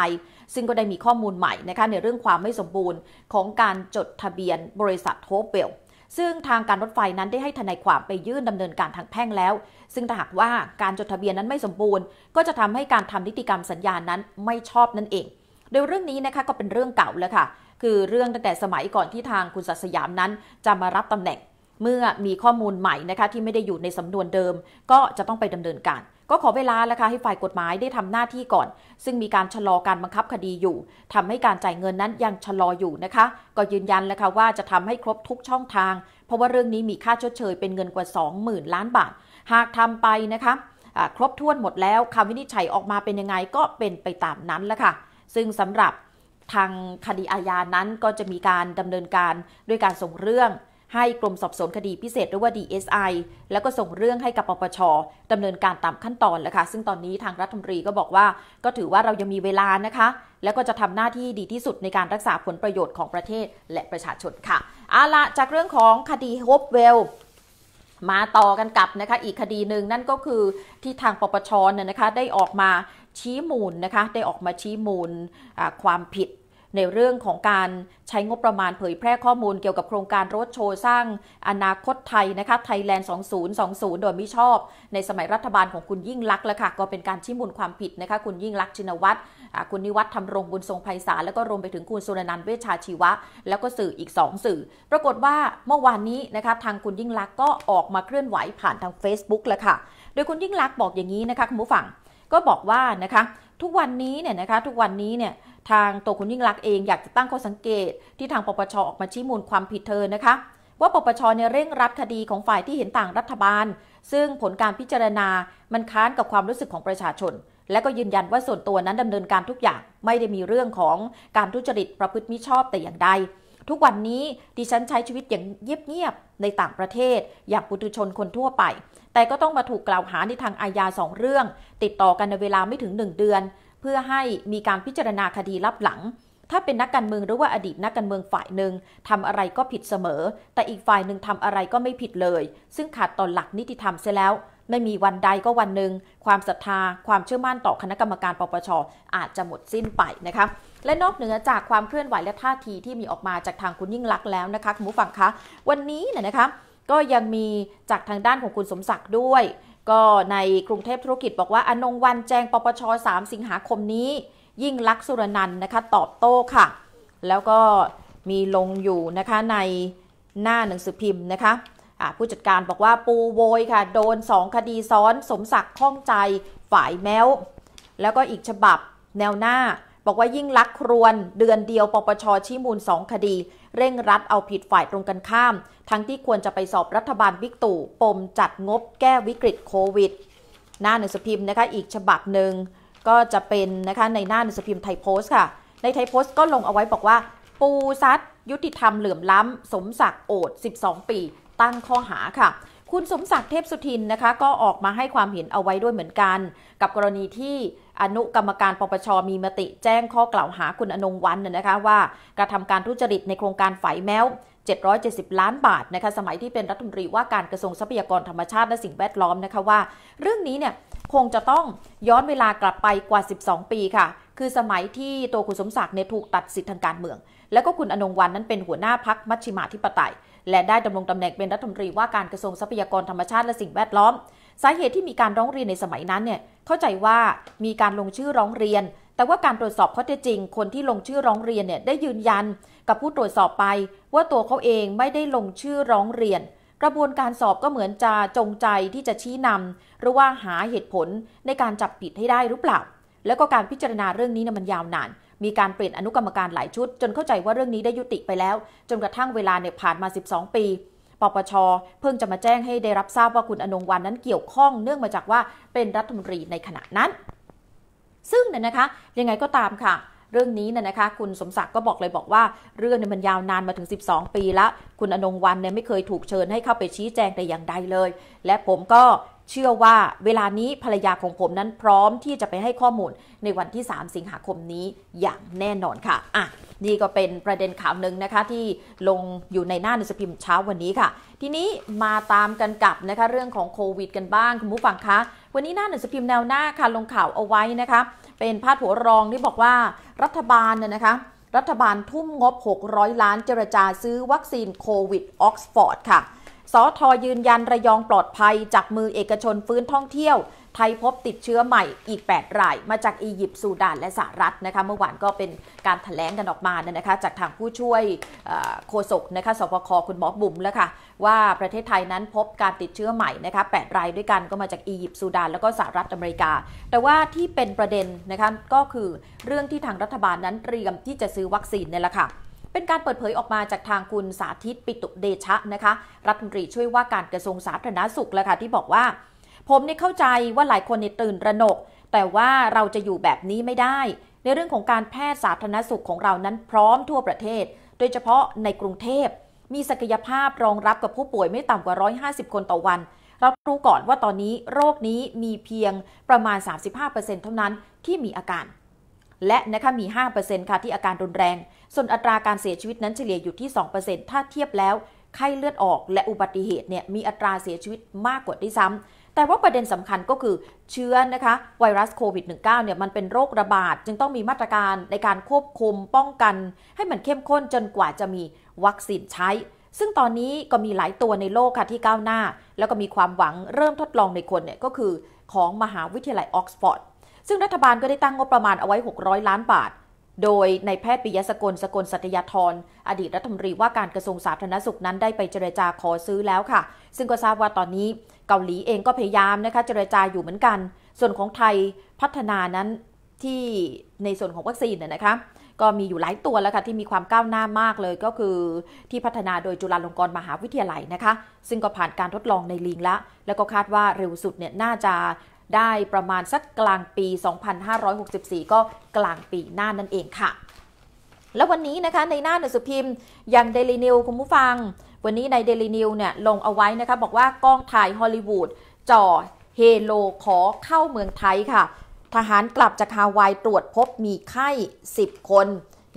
ซึ่งก็ได้มีข้อมูลใหม่นะคะในเรื่องความไม่สมบูรณ์ ของการจดทะเบียนบริษัทโฮปเวลซึ่งทางการรถไฟนั้นได้ให้ทนายความไปยื่นดำเนินการทางแพ่งแล้ว ซึ่งถ้าหากว่าการจดทะเบียนนั้นไม่สมบูรณ์ ก็จะทำให้การทำนิติกรรมสัญญานั้นไม่ชอบนั่นเอง โดยเรื่องนี้นะคะก็เป็นเรื่องเก่าแล้วค่ะ คือเรื่องตั้งแต่สมัยก่อนที่ทางคุณศักดิ์สยามนั้นจะมารับตำแหน่ง เมื่อมีข้อมูลใหม่นะคะที่ไม่ได้อยู่ในสำนวนเดิม ก็จะต้องไปดำเนินการก็ขอเวลาแล้วค่ะให้ฝ่ายกฎหมายได้ทำหน้าที่ก่อน ซึ่งมีการชะลอการบังคับคดีอยู่ ทำให้การจ่ายเงินนั้นยังชะลออยู่นะคะก็ยืนยันแล้วค่ะว่าจะทำให้ครบทุกช่องทาง เพราะว่าเรื่องนี้มีค่าชดเชย เป็นเงินกว่า20,000 ล้านบาท หากทำไปนะคะครบถ้วนหมดแล้วคำวินิจฉัยออกมาเป็นยังไงก็เป็นไปตามนั้นแล้วค่ะซึ่งสำหรับทางคดีอาญานั้นก็จะมีการดำเนินการด้วยการส่งเรื่องให้กรมสอบสวนคดีพิเศษหรือว่า DSI แล้วก็ส่งเรื่องให้กับปปชดำเนินการตามขั้นตอนแล้วค่ะ ซึ่งตอนนี้ทางรัฐมนตรีก็บอกว่าก็ถือว่าเรายังมีเวลานะคะ แล้วก็จะทำหน้าที่ดีที่สุดในการรักษาผลประโยชน์ของประเทศและประชาชนค่ะเอาละจากเรื่องของคดีโฮปเวลมาต่อกันกับนะคะอีกคดีหนึ่งนั่นก็คือที่ทางปปช เนี่ยนะคะได้ออกมาชี้มูลนะคะได้ออกมาชี้มูลความผิดในเรื่องของการใช้งบประมาณเผยแพร่ข้อมูล เกี่ยวกับโครงการรถโชว์สร้างอนาคตไทยนะคะไทยแลนด์2020 โดยมิชอบในสมัยรัฐบาลของคุณยิ่งลักษณ์ละค่ะ ก็เป็นการชี้มูลความผิดนะคะ คุณยิ่งลักษณ์ชินวัตร คุณนิวัฒน์ทำรงบุญทรงไพศาลแล้วก็รวมไปถึงคุณสุรนันท์เวชาชีวะ แล้วก็สื่ออีก 2 สื่อ ปรากฏว่าเมื่อวานนี้นะคะทางคุณยิ่งลักษณ์ก็ออกมาเคลื่อนไหวผ่านทาง Facebook ลวค่ะ โดยคุณยิ่งลักษณ์บอกอย่างนี้นะคะคุณผู้ฟัง ก็บอกว่านะคะ ทุกวันนี้เนี่ยนะคะทุกวันนี้เนี่ยทางตัวคุณยิ่งรักเองอยากจะตั้งข้อสังเกตที่ทางปปชออกมาชี้มูลความผิดเธอนะคะ ว่าปปชเนี่ยเร่งรัดคดีของฝ่ายที่เห็นต่างรัฐบาล ซึ่งผลการพิจารณามันค้านกับความรู้สึกของประชาชน และก็ยืนยันว่าส่วนตัวนั้นดำเนินการทุกอย่างไม่ได้มีเรื่องของการทุจริตประพฤติมิชอบแต่อย่างใดทุกวันนี้ดิฉันใช้ชีวิตอย่างเงียบ ๆ ในต่างประเทศ อย่างปุถุชนคนทั่วไป แต่ก็ต้องมาถูกกล่าวหาในทางอาญาสองเรื่อง ติดต่อกันในเวลาไม่ถึง1เดือนพื่อให้มีการพิจารณาคดีลับหลัง ถ้าเป็นนักการเมืองหรือว่าอดีตนักการเมืองฝ่ายหนึ่งทำอะไรก็ผิดเสมอ แต่อีกฝ่ายหนึ่งทำอะไรก็ไม่ผิดเลย ซึ่งขาดต่อหลักนิติธรรมเสียแล้ว ไม่มีวันใดก็วันหนึ่งความศรัทธาความเชื่อมั่นต่อคณะกรรมการ ปปชอาจจะหมดสิ้นไปนะคะ และนอกเหนือจากความเคลื่อนไหวและท่าทีที่มีออกมาจากทางคุณยิ่งลักษณ์แล้วนะคะคุณผู้ฟังคะ วันนี้เนี่ยนะคะก็ยังมีจากทางด้านของคุณสมศักดิ์ด้วยก็ในกรุงเทพธุรกิจบอกว่าอนงวันแจงปปช3สิงหาคมนี้ ยิ่งลักษสุรนันนะคะ ตอบโต้ค่ะ แล้วก็มีลงอยู่นะคะ ในหน้าหนังสือพิมพ์นะคะผู้จัดการบอกว่าปูโวยค่ะ โดน 2 คดีซ้อน สมศักดิ์ข้องใจ ฝ่ายแมวแล้วก็อีกฉบับแนวหน้าบอกว่ายิ่งลักครวน เดือนเดียวปปชชี้มูล 2 คดี เร่งรัดเอาผิดฝ่ายตรงกันข้าม ทั้งที่ควรจะไปสอบรัฐบาลวิกตู่ปมจัดงบแก้วิกฤตโควิด หน้าหนังสือพิมพ์นะคะอีกฉบับหนึ่ง ก็จะเป็นนะคะในหน้าหนังสือพิมพ์ไทยโพสต์ค่ะ ในไทยโพสต์ก็ลงเอาไว้บอกว่า ปูซัดยุติธรรมเหลื่อมล้ำสมศักดิ์โอด 12 ปี ตั้งข้อหาค่ะ คุณสมศักดิ์เทพสุทินนะคะก็ออกมาให้ความเห็นเอาไว้ด้วยเหมือนกัน กับกรณีที่อนุกรรมการปปชมีมติ แจ้งข้อกล่าวหาคุณอนงวันนะคะว่า กระทำการทุจริตในโครงการฝายแมว770 ล้านบาทนะคะสมัยที่เป็นรัฐมนตรีว่าการกระทรวงทรัพยากรธรรมชาติและสิ่งแวดล้อมนะคะว่า เรื่องนี้เนี่ยคงจะต้องย้อนเวลากลับไปกว่า 12 ปีค่ะ คือสมัยที่ตัวคุณสมศักดิ์เนี่ยถูกตัดสิทธิทางการเมือง แล้วก็คุณอนงวันนั้นเป็นหัวหน้าพักมัชชิมาธิปไตย และได้ดำรงตำแหน่งเป็นรัฐมนตรี ว่าการกระทรวงทรัพยากรธรรมชาติและสิ่งแวดล้อมสาเหตุที่มีการร้องเรียนในสมัยนั้นเนี่ย เข้าใจว่ามีการลงชื่อร้องเรียน แต่ว่าการตรวจสอบข้อเท็จจริง คนที่ลงชื่อร้องเรียนเนี่ยได้ยืนยันกับผู้ตรวจสอบไป ว่าตัวเขาเองไม่ได้ลงชื่อร้องเรียน กระบวนการสอบก็เหมือนจะจงใจที่จะชี้นำ หรือว่าหาเหตุผลในการจับผิดให้ได้หรือเปล่า แล้วก็การพิจารณาเรื่องนี้เนี่ยมันยาวนาน มีการเปลี่ยนอนุกรรมการหลายชุด จนเข้าใจว่าเรื่องนี้ได้ยุติไปแล้ว จนกระทั่งเวลาเนี่ยผ่านมา 12 ปีปปช เพิ่งจะมาแจ้งให้ได้รับทราบว่าคุณอนงวันนั้นเกี่ยวข้องเนื่องมาจากว่าเป็นรัฐมนตรีในขณะนั้น ซึ่งเนี่ยนะคะยังไงก็ตามค่ะ เรื่องนี้เนี่ยนะคะคุณสมศักดิ์ก็บอกเลยบอกว่า เรื่องเนี่ยมันยาวนานมาถึง 12 ปีแล้ว คุณอนงวันเนี่ยไม่เคยถูกเชิญให้เข้าไปชี้แจงแต่อย่างใดเลย และผมก็เชื่อว่าเวลานี้ภรรยาของผมนั้นพร้อมที่จะไปให้ข้อมูลในวันที่ 3 สิงหาคมนี้อย่างแน่นอนค่ะ อ่ะ นี่ก็เป็นประเด็นข่าวหนึ่งนะคะที่ลงอยู่ใน หน้าหนังสือพิมพ์เช้าวันนี้ค่ะ ทีนี้มาตามกันกับนะคะเรื่องของโควิดกันบ้างคุณผู้ฟังคะ วันนี้หน้าหนังสือพิมพ์แนวหน้า ค่ะ ลงข่าวเอาไว้นะคะ เป็นพาดหัวรองที่บอกว่า รัฐบาลเนี่ยนะคะ รัฐบาลทุ่มงบ 600 ล้าน เจรจาซื้อวัคซีนโควิดออกซฟอร์ดค่ะสอทอยืนยันระยองปลอดภัย จากมือเอกชนฟื้นท่องเที่ยว ไทยพบติดเชื้อใหม่อีก8รายมาจากอียิปต์ซูดานและสหรัฐนะคะเมื่อวานก็เป็นการถแถลงกันออกมาเนี่ยนะคะจากทางผู้ช่วยโฆษกนะคะสบคคุณหมอบุ๋มแล้วค่ะว่าประเทศไทยนั้นพบการติดเชื้อใหม่นะคะแรายด้วยกันก็มาจากอียิปต์ซูดาน แล้วก็สหรัฐอเมริกา แต่ว่าที่เป็นประเด็นนะคะก็คือเรื่องที่ทางรัฐบาลนั้นเตรียมที่จะซื้อวัคซีนเนี่ยแหละค่ะเป็นการเปิดเผยออกมาจากทางคุณสาธิตปิตุเดชะนะคะรัฐมนตรีช่วยว่าการกระทรวงสาธารณสุขแล้วค่ะที่บอกว่า ผมเนี่ยเข้าใจว่าหลายคนเนี่ยตื่นระหนก แต่ว่าเราจะอยู่แบบนี้ไม่ได้ ในเรื่องของการแพทย์สาธารณสุขของเรานั้นพร้อมทั่วประเทศ โดยเฉพาะในกรุงเทพ มีศักยภาพรองรับกับผู้ป่วยไม่ต่ำกว่า 150 คนต่อวัน เรารู้ก่อนว่าตอนนี้โรคนี้มีเพียงประมาณ35%เท่านั้นที่มีอาการและนะคะมี 5%ค่ะที่อาการรุนแรง ส่วนอัตราการเสียชีวิตนั้นเฉลี่ยอยู่ที่ 2%ถ้าเทียบแล้ว ไข้เลือดออก และอุบัติเหตุเนี่ยมีอัตราเสียชีวิตมากกว่าที่ซ้ำ แต่ว่าประเด็นสำคัญก็คือเชื้อนะคะไวรัสโควิด -19 เนี่ยมันเป็นโรคระบาด จึงต้องมีมาตรการในการควบคุมป้องกัน ให้มันเข้มข้นจนกว่าจะมีวัคซีนใช้ ซึ่งตอนนี้ก็มีหลายตัวในโลกค่ะที่ก้าวหน้าแล้วก็มีความหวังเริ่มทดลองในคนเนี่ยก็คือของมหาวิทยาลัยออกซฟอร์ดซึ่งรัฐบาลก็ได้ตั้งงบประมาณเอาไว้ 600 ล้านบาท โดยในแพทย์ปิยสกลสกลสัตยาธรอดีตรัฐมนตรีว่าการกระทรวงสาธารณสุขนั้นได้ไปเจรจาขอซื้อแล้วค่ะ ซึ่งก็ทราบว่าตอนนี้เกาหลีเองก็พยายามนะคะเจรจาอยู่เหมือนกัน ส่วนของไทยพัฒนานั้นที่ในส่วนของวัคซีนน่ยนะคะก็มีอยู่หลายตัวแล้วค่ะที่มีความก้าวหน้ามากเลยก็คือที่พัฒนาโดยจุฬาลงกรณ์มหาวิทยาลัยนะคะซึ่งก็ผ่านการทดลองในลิงแล้วแล้วก็คาดว่าเร็วสุดเนี่ยน่าจะได้ประมาณสักกลางปี 2564 ก็กลางปีหน้านั่นเองค่ะ แล้ววันนี้นะคะในหน้าหนังสือพิมพ์ยังเดลินิวคุณผู้ฟัง วันนี้ในเดลินิวเนี่ย ลงเอาไว้นะคะบอกว่ากล้องถ่ายฮอลลีวูดจ่อเฮโลขอเข้าเมืองไทยค่ะ ทหารกลับจากฮาวาย ตรวจพบมีไข้ 10 คน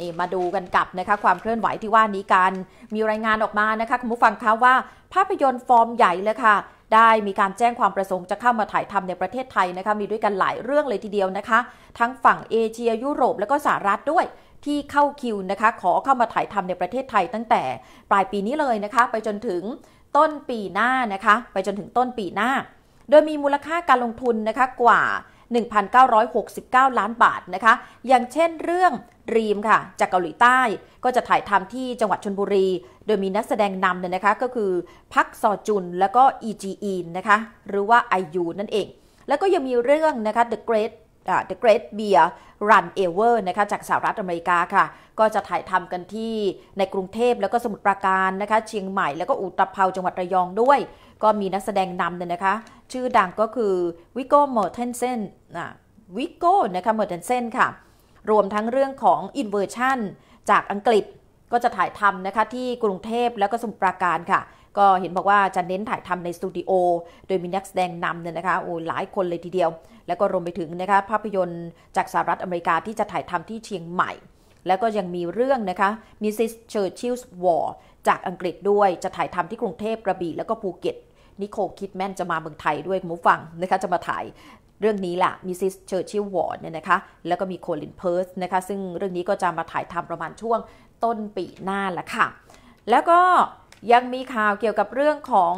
นี่มาดูกันกับนะคะความเคลื่อนไหวที่ว่านี้กัน มีรายงานออกมานะคะคุณผู้ฟังคะว่า ภาพยนตร์ฟอร์มใหญ่เลยค่ะได้มีการแจ้งความประสงค์จะเข้ามาถ่ายทำในประเทศไทยนะคะมีด้วยกันหลายเรื่องเลยทีเดียวนะคะ ทั้งฝั่งเอเชียยุโรปและก็สหรัฐด้วยที่เข้าคิวนะคะขอเข้ามาถ่ายทำในประเทศไทยตั้งแต่ปลายปีนี้เลยนะคะไปจนถึง ต้นปีหน้านะคะ ไปจนถึงต้นปีหน้า โดยมีมูลค่าการลงทุนนะคะกว่า1,969 ล้านบาทนะคะ อย่างเช่นเรื่องรีมค่ะ จากเกาหลีใต้ ก็จะถ่ายทำที่จังหวัดชนบุรี โดยมีนักแสดงนำเนี่ยนะคะ ก็คือพักซอจุนแล้วก็อีจีอินนะคะหรือว่า IU นั่นเอง แล้วก็ยังมีเรื่องนะคะ The Great The Great Beer Run Ever นะคะจากสหรัฐอเมริกาค่ะ ก็จะถ่ายทำกันที่ในกรุงเทพแล้วก็สมุทรปราการนะคะ เชียงใหม่แล้วก็อุตภเปาจังหวัดระยองด้วย ก็มีนักแสดงนำเนี่ยนะคะชื่อดังก็คือวิโก้เมอร์เทนเซนนะ วิโก้นะคะเมอร์เทนเซนค่ะ รวมทั้งเรื่องของอินเวอร์ชันจากอังกฤษ ก็จะถ่ายทำนะคะที่กรุงเทพแล้วก็สมุทรปราการค่ะ ก็เห็นบอกว่าจะเน้นถ่ายทำในสตูดิโอ โดยมีนักแสดงนำเนี่ยนะคะโอ้หลายคนเลยทีเดียว แล้วก็รวมไปถึงนะคะภาพยนตร์จากสหรัฐอเมริกาที่จะถ่ายทำที่เชียงใหม่ แล้วก็ยังมีเรื่องนะคะ มิสซิสเช h i l ช s ลส์วอ์จากอังกฤษด้วย จะถ่ายทำที่กรุงเทพกระบี่แล้วก็ภูเก็ตนิโคล คิดแมนจะมาเมืองไทยด้วยมูฟังนะคะ จะมาถ่ายเรื่องนี้ล่ะ มิสซิสเชอร์ชิลวอร์ดเนี่ยนะคะ แล้วก็มีโคลิน เพิร์สนะคะ ซึ่งเรื่องนี้ก็จะมาถ่ายทำประมาณช่วงต้นปีหน้าละค่ะ แล้วก็ยังมีข่าวเกี่ยวกับเรื่องของ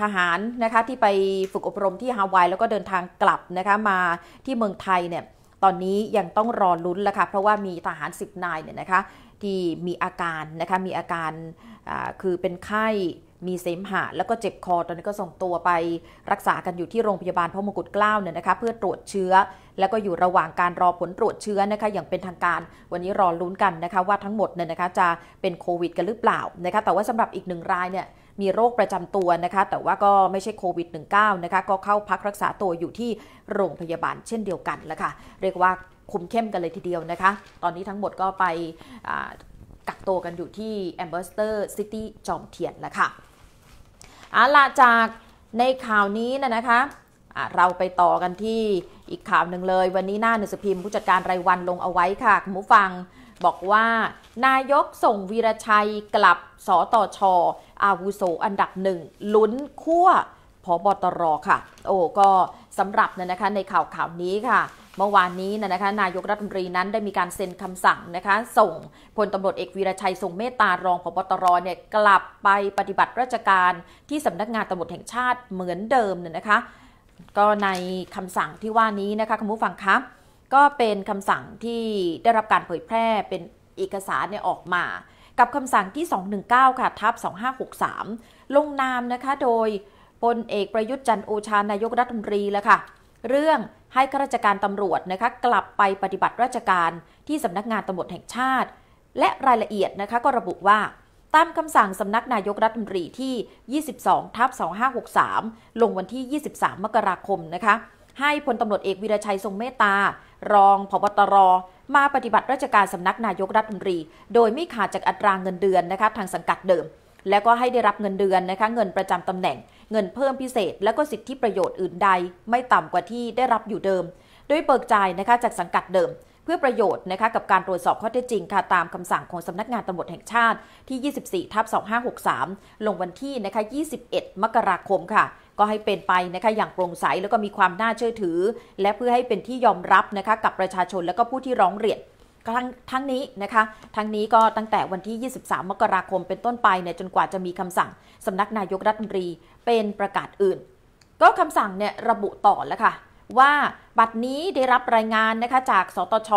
ทหารนะคะที่ไปฝึกอบรมที่ฮาวายแล้วก็เดินทางกลับนะคะมาที่เมืองไทยเนี่ย ตอนนี้ยังต้องรอลุ้นละค่ะ เพราะว่ามีทหาร10นายเนี่ยนะคะที่มีอาการนะคะ มีอาการคือเป็นไข้มีเสมหะแล้วก็เจ็บคอ ตอนนี้ก็ส่งตัวไปรักษากันอยู่ที่โรงพยาบาลพระมงกุฎเกล้าเนี่ยนะคะ เพื่อตรวจเชื้อ แล้วก็อยู่ระหว่างการรอผลตรวจเชื้อนะคะ อย่างเป็นทางการวันนี้รอลุ้นกันนะคะ ว่าทั้งหมดเนี่ยนะคะจะเป็นโควิด กันหรือเปล่านะคะ แต่ว่าสำหรับอีกหนึ่งรายเนี่ยมีโรคประจำตัวนะคะแต่ว่าก็ไม่ใช่โควิด -19 นะคะก็เข้าพักรักษาตัวอยู่ที่โรงพยาบาลเช่นเดียวกันแล้วค่ะ เรียกว่าคุมเข้มกันเลยทีเดียวนะคะ ตอนนี้ทั้งหมดก็ไปกักตัวกันอยู่ที่ a m b สเ s อร์ r City จอมเทียนแล้วค่ะเอาละจากในข่าวนี้นะนะคะเราไปต่อกันที่อีกข่าวหนึ่งเลยวันนี้หน้าหนังสือพิมพ์ผู้จัดการรายวันลงเอาไว้ค่ะคุณผู้ฟังบอกว่า นายกส่งวีรชัยกลับสตชอาวุโสอันดับหนึ่งลุ้นขั้วพบตรค่ะ โอ้ก็สำหรับนะนะคะในข่าวข่าวนี้ค่ะเมื่อวานนี้นะคะนายกรัฐมนตรีนั้นได้มีการเซ็นคำสั่งนะคะส่งพลตำรวจเอกวีรชัยทรงเมตตารองพบตรเนี่ย กลับไปปฏิบัติราชการ ที่สำนักงานตำรวจแห่งชาติเหมือนเดิมเนี่ยนะคะ ก็ในคำสั่งที่ว่านี้นะคะคุณผู้ฟังคะก็เป็นคำสั่งที่ได้รับการเผยแพร่เป็นเอกสารเนี่ยออกมา กับคำสั่งที่ 219 ค่ะทับ2563 ลงนามนะคะโดยพลเอกประยุทธ์จันโอชา นายกรัฐมนตรีแล้วค่ะเรื่องให้ข้าราชการตำรวจนะคะกลับไปปฏิบัติราชการที่สำนักงานตำรวจแห่งชาติ และรายละเอียดนะคะก็ระบุว่าตามคำสั่งสำนักนายกรัฐมนตรีที่ 22ทับ2563 ลงวันที่ 23 มกราคมนะคะให้พลตำรวจเอกวีรชัยทรงเมตตารองพบตรมาปฏิบัติราชการสำนักนายกรัฐมนตรี โดยไม่ขาดจากอัตรางเงินเดือนนะคะทางสังกัดเดิมแล้วก็ให้ได้รับเงินเดือนนะคะ เงินประจำตำแหน่ง เงินเพิ่มพิเศษและก็สิทธิประโยชน์อื่นใด ไม่ต่ำกว่าที่ได้รับอยู่เดิมโดยเปิกจ่ายนะคะจากสังกัดเดิม เพื่อประโยชน์นะคะกับการตรวจสอบข้อเท็จจริงค่ะ ตามคำสั่งของสำนักงานตำรวจแห่งชาติที่ 24 ทับ 2563 ลงวันที่นะคะ 21 มกราคมค่ะ ก็ให้เป็นไปนะคะอย่างโปร่งใสแล้วก็มีความน่าเชื่อถือ และเพื่อให้เป็นที่ยอมรับนะคะกับประชาชนและก็ผู้ที่ร้องเรียนทั้งทั้งนี้นะคะ ทั้งนี้ก็ตั้งแต่วันที่ 23 มกราคมเป็นต้นไปเนี่ยจนกว่าจะมีคำสั่งสำนักนายกรัฐมนตรีเป็นประกาศอื่น ก็คำสั่งเนี่ยระบุต่อแล้วค่ะว่าบัตรนี้ได้รับรายงานนะคะจากสตช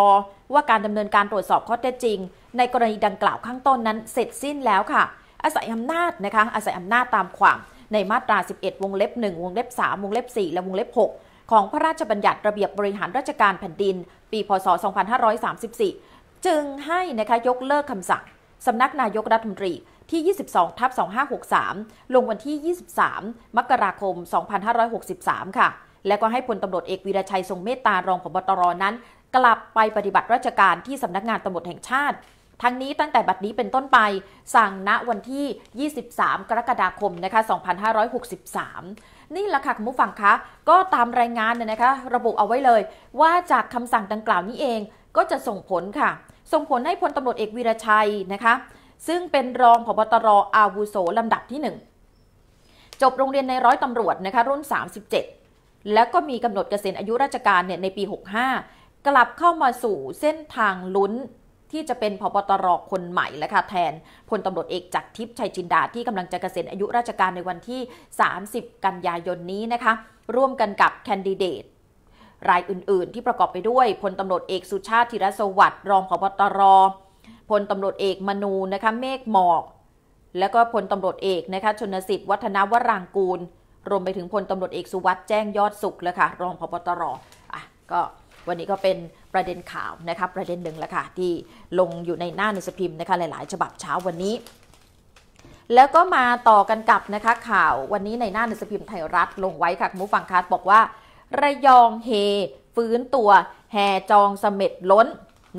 ว่าการดำเนินการตรวจสอบข้อเท็จจริง ในกรณีดังกล่าวข้างต้นนั้นเสร็จสิ้นแล้วค่ะ อาศัยอำนาจนะคะอาศัยอำนาจตามความในมาตรา 11 วงเล็บ 1 วงเล็บ 3 วงเล็บ 4 และวงเล็บ 6 ของพระราชบัญญัติระเบียบบริหารราชการแผ่นดินปีพศ 2534 จึงให้นะคะยกเลิกคำสั่งสำนักนายกรัฐมนตรีที่ 22ทับ2563 ลงวันที่ 23 มกราคม 2563 ค่ะ และก็ให้พลตำรวจเอกวีรชัยทรงเมตตารองผบตรนั้น กลับไปปฏิบัติราชการที่สำนักงานตำรวจแห่งชาติ ทั้งนี้ตั้งแต่บัดนี้เป็นต้นไป สั่งณวันที่ 23 กรกฎาคมนะคะ 2563นี่แหละค่ะคุณผู้ฟังคะก็ตามรายงานเนี่ยนะคะระบุเอาไว้เลย ว่าจากคำสั่งดังกล่าวนี้เองก็จะส่งผลค่ะ ส่งผลให้พลตำรวจเอกวีรชัยนะคะ ซึ่งเป็นรองผบตรอาวุโสลำดับที่ 1 จบโรงเรียนในร้อยตำรวจนะคะรุ่น 37 แล้วก็มีกำหนดเกษียณอายุราชการเนี่ยในปี 65 กลับเข้ามาสู่เส้นทางลุ้นที่จะเป็นพบตรคนใหม่และค่ะแทนพลตำรวจเอกจากทิพย์ชัยจินดาที่กำลังจะเกษียณอายุราชการในวันที่ 30 กันยายนนี้นะคะร่วมกันกับแคนดิเดตรายอื่นๆ ที่ประกอบไปด้วยพลตำรวจเอกสุชาติธีรสวัสดิ์รองพบตรพลตำรวจเอกมนูนะคะเมฆหมอก แล้วก็พลตำรวจเอกนะคะชนสิทธิ์วัฒนวรางกูล รวมไปถึงพลตำรวจเอกสุวัสด์แจ้งยอดสุขเลยค่ะรองพบตรอ่ะก็วันนี้ก็เป็นประเด็นข่าวนะคะประเด็นหนึ่งละค่ะที่ลงอยู่ในหน้าหนังสือพิมพ์นะคะ หลายๆ ฉบับเช้าวันนี้ แล้วก็มาต่อกันกับนะคะ ข่าววันนี้ในหน้าหนังสือพิมพ์ไทยรัฐ ลงไว้ค่ะมูฟังคัสบอกว่า ระยองเฮฟื้นตัวแห่จองเสม็ดล้น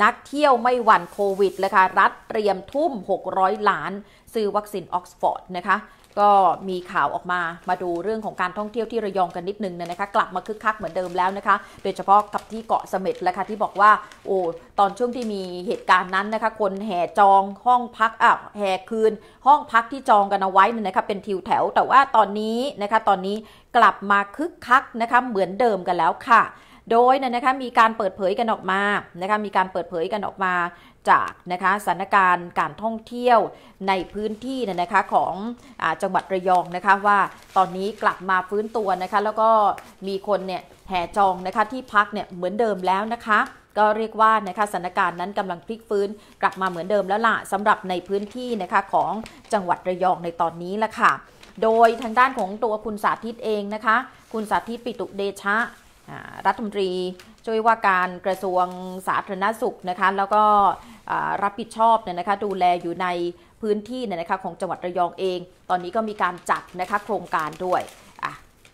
นักเที่ยวไม่หวั่นโควิดเลยค่ะรัฐเตรียมทุ่ม 600ล้านซื้อวัคซีนออกซฟอร์ดนะคะก็มีข่าวออกมามาดูเรื่องของการท่องเที่ยวที่ระยองกันนิดนึงนะคะกลับมาคึกคักเหมือนเดิมแล้วนะคะโดยเฉพาะกับที่เกาะเสม็ดแล้วค่ะที่บอกว่าโอ้ตอนช่วงที่มีเหตุการณ์นั้นนะคะ คนแห่จองห้องพักอ่ะแห่คืน ห้องพักที่จองกันเอาไว้นนะคะเป็นทิวแถว แต่ว่าตอนนี้นะคะตอนนี้กลับมาคึกคักนะคะเหมือนเดิมกันแล้วค่ะ โดยนะคะมีการเปิดเผยกันออกมานะคะมีการเปิดเผยกันออกมาจากนะคะสถานการณ์การท่องเที่ยวในพื้นที่นะคะของอจังหวัดระยองนะคะว่าตอนนี้กลับมาฟื้นตัวนะคะแล้วก็มีคนเนี่ยแห่จองนะคะที่พักเนี่ยเหมือนเดิมแล้วนะคะ ก็เรียกว่านะคะสถานการณ์นั้นกำลังพลิกฟื้น กลับมาเหมือนเดิมแล้วล่ะสำหรับในพื้นที่นะคะของจังหวัดระยองในตอนนี้ละค่ะโดยทางด้านของตัวคุณสาธิตเองนะคะ คุณสาธิตปิตุเดชะรัฐมนตรี ช่วยว่าการกระทรวงสาธารณสุขนะคะ แล้วก็รับผิดชอบเนี่ยนะคะ ดูแลอยู่ในพื้นที่เนี่ยนะคะของจังหวัดระยองเอง ตอนนี้ก็มีการจัดนะคะโครงการด้วย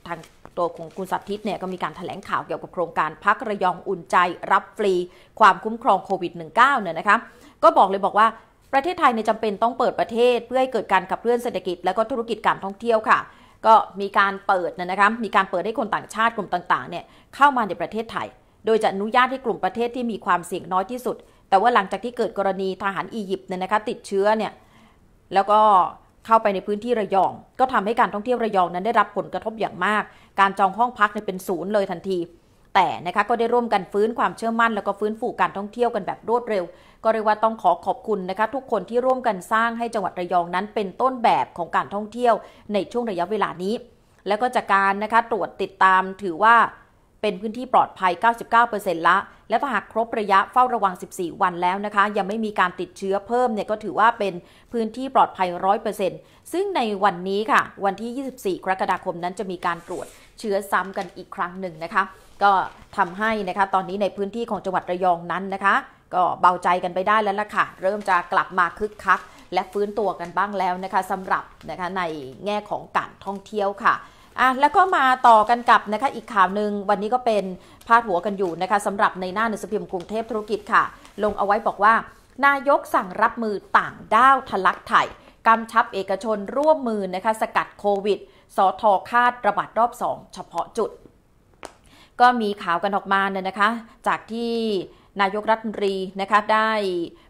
ทางตัวของคุณสัตทิศเนี่ย ก็มีการถแถลงข่าวเกี่ยวกับโครงการ พักระยองอุ่นใจ รับฟรี ความคุ้มครองโควิด -19 เนี่ยนะคะ ก็บอกเลยบอกว่าประเทศไทยในจำเป็นต้องเปิดประเทศ เพื่อให้เกิดการขับเคลื่อนเศรษฐกิจ และก็ธุรกิจการท่องเที่ยวค่ะก็มีการเปิดนะครับมีการเปิดให้คนต่างชาติกลุ่มต่างๆเนี่ยเข้ามาในประเทศไทย โดยจะอนุญาตให้กลุ่มประเทศที่มีความเสี่ยงน้อยที่สุด แต่ว่าหลังจากที่เกิดกรณีทหารอียิปต์เนี่ยนะคะติดเชื้อเนี่ย แล้วก็เข้าไปในพื้นที่ระยอง ก็ทำให้การท่องเที่ยวระยองนั้นได้รับผลกระทบอย่างมาก การจองห้องพักเนี่ยเป็นศูนย์เลยทันที แต่นะคะก็ได้ร่วมกันฟื้นความเชื่อมั่น แล้วก็ฟื้นฟูการท่องเที่ยวกันแบบรวดเร็วก็เรียกว่าต้องขอขอบคุณนะคะ ทุกคนที่ร่วมกันสร้างให้จังหวัดระยองนั้น เป็นต้นแบบของการท่องเที่ยวในช่วงระยะเวลานี้ และก็จากการนะคะตรวจติดตามถือว่า เป็นพื้นที่ปลอดภัย 99%ละและถ้าหากครบระยะเฝ้าระวัง 14 วันแล้วนะคะ ยังไม่มีการติดเชื้อเพิ่มเนี่ยก็ถือว่าเป็นพื้นที่ปลอดภัย 100%ซึ่งในวันนี้ค่ะ วันที่ 24 กรกฎาคมนั้นจะมีการตรวจเชื้อซ้ำกันอีกครั้งหนึ่งนะคะ ก็ทำให้นะคะตอนนี้ในพื้นที่ของจังหวัดระยองนั้นนะคะก็เบาใจกันไปได้แล้วล่ะค่ะ เริ่มจะกลับมาคึกคัก และฟื้นตัวกันบ้างแล้วนะคะสำหรับนะคะในแง่ของการท่องเที่ยวค่ะอ่ะแล้วก็มาต่อกันกับนะคะอีกข่าวหนึ่งวันนี้ก็เป็นพาดหัวกันอยู่นะคะสำหรับในหน้าหนังสือพิมพ์กรุงเทพธุรกิจค่ะ ลงเอาไว้บอกว่า นายกสั่งรับมือต่างด้าวทะลักไถ่กำชับเอกชนร่วมมือนะคะ สกัดโควิดสอทคาดระบาดรอบ2เฉพาะจุด ก็มีข่าวกันออกมาเนี่ยนะคะ จากที่นายกรัฐมนตรีนะคะได้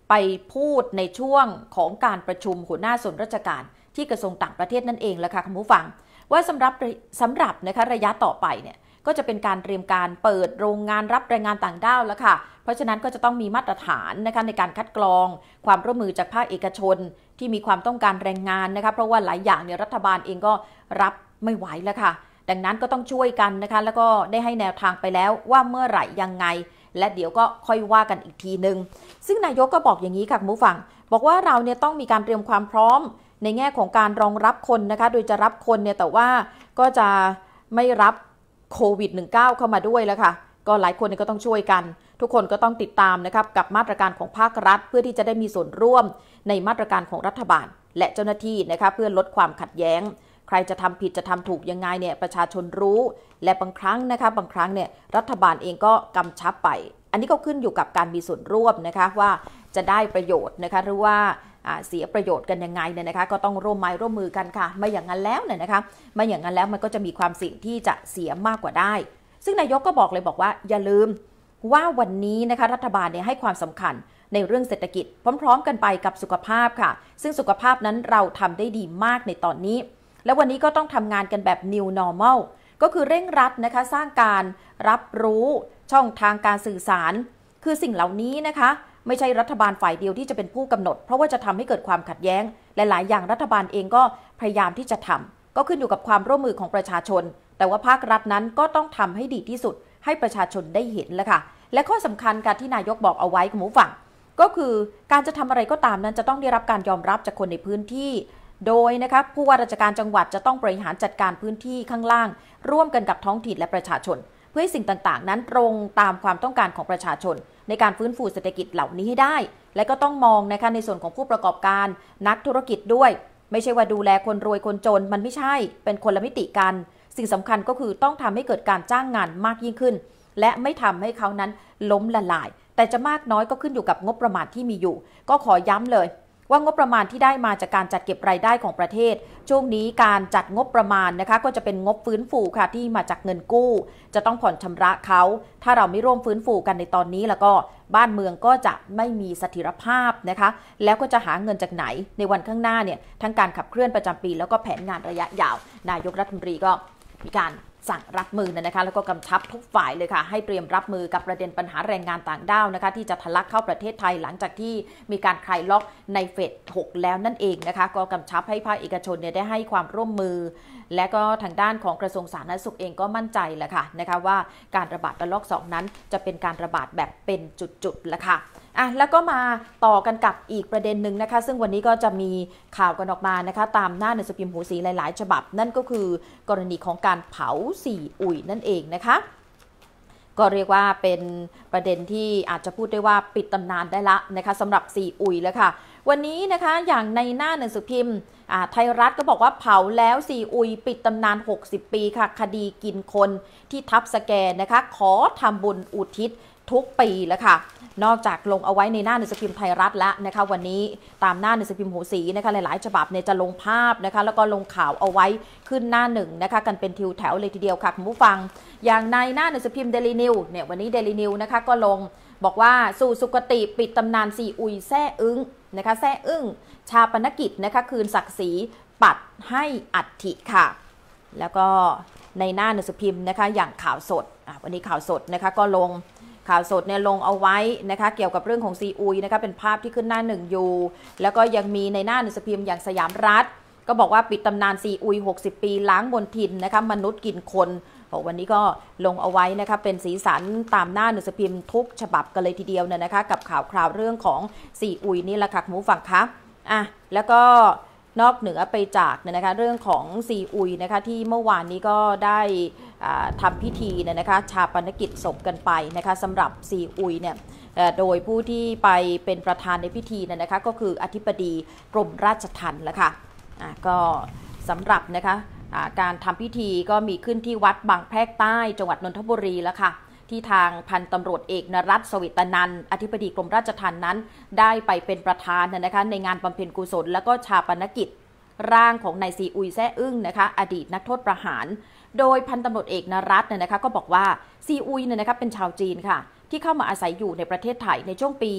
ไปพูดในช่วงของการประชุมหัวหน้าส่วนราชการ ที่กระทรวงต่างประเทศนั่นเองแหละค่ะคุณผู้ฟังว่าสำหรับสำหรับนะคะระยะต่อไปเนี่ยก็จะเป็นการเตรียมการเปิดโรงงานรับแรงงานต่างด้าวแล้วค่ะเพราะฉะนั้นก็จะต้องมีมาตรฐานนะคะในการคัดกรอง ความร่วมมือจากภาคเอกชน ที่มีความต้องการแรงงานนะคะเพราะว่าหลายอย่างเนี่ยรัฐบาลเองก็รับไม่ไหวแล้วค่ะดังนั้นก็ต้องช่วยกันนะคะแล้วก็ได้ให้แนวทางไปแล้วว่าเมื่อไหร่ยังไงและเดี๋ยวก็ค่อยว่ากันอีกทีหนึ่งซึ่งนายกก็บอกอย่างนี้ค่ะคุณผู้ฟัง บอกว่าเราเนี่ยต้องมีการเตรียมความพร้อม ในแง่ของการรองรับคนนะคะ โดยจะรับคนเนี่ยแต่ว่าก็จะไม่รับโควิด -19 เข้ามาด้วยแล้วค่ะ ก็หลายคนก็ต้องช่วยกัน ทุกคนก็ต้องติดตาม นะครับ กับมาตรการของภาครัฐเพื่อที่จะได้มีส่วนร่วม ในมาตรการของรัฐบาล และเจ้าหน้าที่นะคะเพื่อลดความขัดแย้งครจะทำผิดจะทำถูกยังไงเนี่ยประชาชนรู้และบางครั้งนะคะบางครั้งเนี่ยรัฐบาลเองก็กำชับไป อันนี้ก็ขึ้นอยู่กับการมีส่วนร่วมนะคะว่าจะได้ประโยชน์นะคะหรือว่าเสียประโยชน์กันยังไงเนี่ยนะคะก็ต้องร่วมไม้ร่วมมือกันค่ะ ไม่อย่างนั้นแล้วเนี่ยนะคะไม่อย่างนั้นแล้วมันก็จะมีความเสี่ยงที่จะเสียมากกว่าได้ ซึ่งนายกก็บอกเลยบอกว่า อย่าลืมว่าวันนี้นะคะรัฐบาลเนี่ยให้ความสำคัญ ในเรื่องเศรษฐกิจ พร้อม ๆ กันไปกับสุขภาพค่ะ ซึ่งสุขภาพนั้นเราทำได้ดีมากในตอนนี้และวันนี้ก็ต้องทำงานกันแบบ new normal ก็คือเร่งรัดนะคะ สร้างการรับรู้ช่องทางการสื่อสาร คือสิ่งเหล่านี้นะคะ ไม่ใช่รัฐบาลฝ่ายเดียวที่จะเป็นผู้กำหนด เพราะว่าจะทำให้เกิดความขัดแย้งและหลายอย่างรัฐบาลเองก็พยายามที่จะทำก็ขึ้นอยู่กับความร่วมมือของประชาชน แต่ว่าภาครัฐนั้นก็ต้องทำให้ดีที่สุดให้ประชาชนได้เห็นแล้วค่ะและข้อสำคัญการที่นายกบอกเอาไว้คุณผู้ฟังก็คือการจะทำอะไรก็ตามนั้นจะต้องได้รับการยอมรับจากคนในพื้นที่โดยนะคะผู้ว่าราชการจังหวัดจะต้องบริหารจัดการพื้นที่ข้างล่าง ร่วมกันกับท้องถิ่นและประชาชน เพื่อให้สิ่งต่างๆ นั้นตรงตามความต้องการของประชาชน ในการฟื้นฟูเศรษฐกิจเหล่านี้ให้ได้ และก็ต้องมองนะคะในส่วนของผู้ประกอบการ นักธุรกิจด้วย ไม่ใช่ว่าดูแลคนรวยคนจนมันไม่ใช่เป็นคนละมิติกัน สิ่งสำคัญก็คือต้องทำให้เกิดการจ้างงานมากยิ่งขึ้น และไม่ทำให้เขานั้นล้มละลายแต่จะมากน้อยก็ขึ้นอยู่กับงบประมาณที่มีอยู่ ก็ขอย้ำเลยว่างบประมาณที่ได้มาจากการจัดเก็บรายได้ของประเทศ ช่วงนี้การจัดงบประมาณนะคะ ก็จะเป็นงบฟื้นฟูค่ะที่มาจากเงินกู้ จะต้องผ่อนชำระเขาถ้าเราไม่ร่วมฟื้นฟูกันในตอนนี้แล้วก็บ้านเมืองก็จะไม่มีสถิรภาพนะคะ แล้วก็จะหาเงินจากไหนในวันข้างหน้าเนี่ยทั้งการขับเคลื่อนประจำปี แล้วก็แผนงานระยะยาวนายกรัฐมนตรีก็มีการสั่งรับมือนะคะแล้วก็กำชับทุกฝ่ายเลยค่ะ ให้เตรียมรับมือกับประเด็นปัญหาแรงงานต่างด้าวนะคะ ที่จะทะลักเข้าประเทศไทยหลังจากที่มีการคลายล็อกในเฟส6แล้วนั่นเองนะคะ ก็กำชับให้ภาคเอกชนเนี่ยได้ให้ความร่วมมือ และก็ทางด้านของกระทรวงสาธารณสุขเองก็มั่นใจแหละค่ะนะคะว่าการระบาดระลอก 2 นั้นจะเป็นการระบาดแบบเป็นจุดๆละค่ะอ่ะแล้วก็มาต่อกันกับอีกประเด็นหนึ่งนะคะ ซึ่งวันนี้ก็จะมีข่าวกันออกมานะคะตามหน้าหนังสือพิมพ์หูสีหลายๆ ฉบับนั่นก็คือกรณีของการเผาสีอุ่ยนั่นเองนะคะก็เรียกว่าเป็นประเด็นที่อาจจะพูดได้ว่าปิดตำนานได้ละนะคะสำหรับสีอุ่ยแล้วค่ะวันนี้นะคะอย่างในหน้าหนังสือพิมพ์ไทยรัฐก็บอกว่าเผาแล้วสีอุยปิดตำนาน 60 ปีค่ะคดีกินคนที่ทับสแกนนะคะขอทำบุญอุทิศทุกปีแล้วค่ะ นอกจากลงเอาไว้ในหน้าหนังสือพิมพ์ไทยรัฐแล้วนะคะ วันนี้ตามหน้าหนังสือพิมพ์หูสีนะคะหลายๆ ฉบับเนี่ยจะลงภาพนะคะแล้วก็ลงข่าวเอาไว้ขึ้นหน้าหนึ่งนะคะกันเป็นทิวแถวเลยทีเดียวค่ะคุณผู้ฟังอย่างในหน้าหนังสือพิมพ์เดลินิวเนี่ยวันนี้เดลินิวนะคะก็ลงบอกว่าสู่สุกติปิดตำนานซีอุยแซ่อึ้งนะคะแซ่อึ้ง ชาปนกิจนะคะคืนศักดิ์ศรีปัดให้อัฐิค่ะ แล้วก็ในหน้าหนังสือพิมพ์นะคะ อย่างข่าวสดวันนี้ข่าวสดนะคะก็ลงข่าวสดเนี่ยลงเอาไว้นะคะ เกี่ยวกับเรื่องของซีอุยนะคะเป็นภาพที่ขึ้นหน้าหนึ่งอยู่แล้วก็ยังมีในหน้าหนังสือพิมพ์อย่างสยามรัฐ ก็บอกว่าปิดตำนานซีอุย60ปีล้างบนทินนะคะมนุษย์กินคนบอกวันนี้ก็ลงเอาไว้นะคะเป็นสีสันตามหน้าหนังสือพิมพ์ทุกฉบับกันเลยทีเดียวเนี่ยนะคะกับข่าวคราวเรื่องของซีอุยนี่แหละค่ะคุณผู้ฟังคะอ่ะแล้วก็นอกเหนือไปจากเนี่ยนะคะเรื่องของซีอุยนะคะ ที่เมื่อวานนี้ก็ได้ทำพิธีเนี่ยนะคะชาปนกิจศพกันไปนะคะสำหรับซีอุยเนี่ยโดยผู้ที่ไปเป็นประธานในพิธีเนี่ยนะคะ ก็คืออธิบดีกรมราชทัณฑ์ละค่ะก็สำหรับนะคะการทำพิธีก็มีขึ้นที่วัดบางแพรกใต้จังหวัดนนทบุรีแล้วค่ะที่ทางพันตำรวจเอกนรัตสวิตนัน อธิบดีกรมราชทัณฑ์นั้น ได้ไปเป็นประธานนะคะในงานบำเพ็ญกุศล และก็ชาปนกิจร่างของนายซีอุยแซ่อึ้งนะคะ อดีตนักโทษประหารโดยพันตำรวจเอกนรัตน์เนี่ยนะคะก็บอกว่าซีอุยเนี่ยนะคะเป็นชาวจีนค่ะ ที่เข้ามาอาศัยอยู่ในประเทศไทยในช่วงปี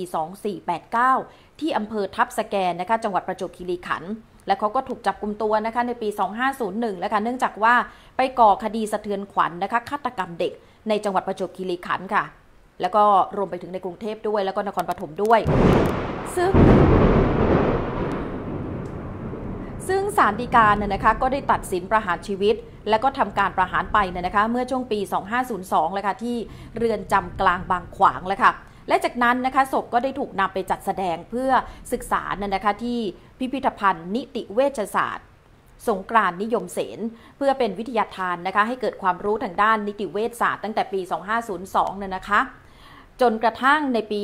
2489 ที่อำเภอทับสแกนนะคะ จังหวัดประจวบคีรีขันธ์และเขาก็ถูกจับกลุมตัวนะคะในปี 2501แล้วค่ะเนื่องจากว่าไปก่อคดีสะเทือนขวัญนนะคะฆาตกรรมเด็ก ในจังหวัดประจวบคีรีขันธ์ค่ะ แล้วก็รวมไปถึงในกรุงเทพด้วย แล้วก็นครปฐมด้วย ซึ่งซึ่งสารดีกาเนี่ยนะคะก็ได้ตัดสินประหารชีวิต และก็ทำการประหารไปเนี่ยนะคะเมื่อช่วงปี 2502เลยค่ะที่เรือนจำกลางบางขวางเลยค่ะและจากนั้นนะคะศพก็ได้ถูกนำไปจัดแสดงเพื่อศึกษาเนี่ยนะคะที่พิพิธภัณฑ์นิติเวชศาสตร์ สงกรานนิยมเสนเพื่อเป็นวิทยาทานนะคะให้เกิดความรู้ทางด้านนิติเวชศาสตร์ตั้งแต่ปี 2502เนี่ยนะคะจนกระทั่งในปี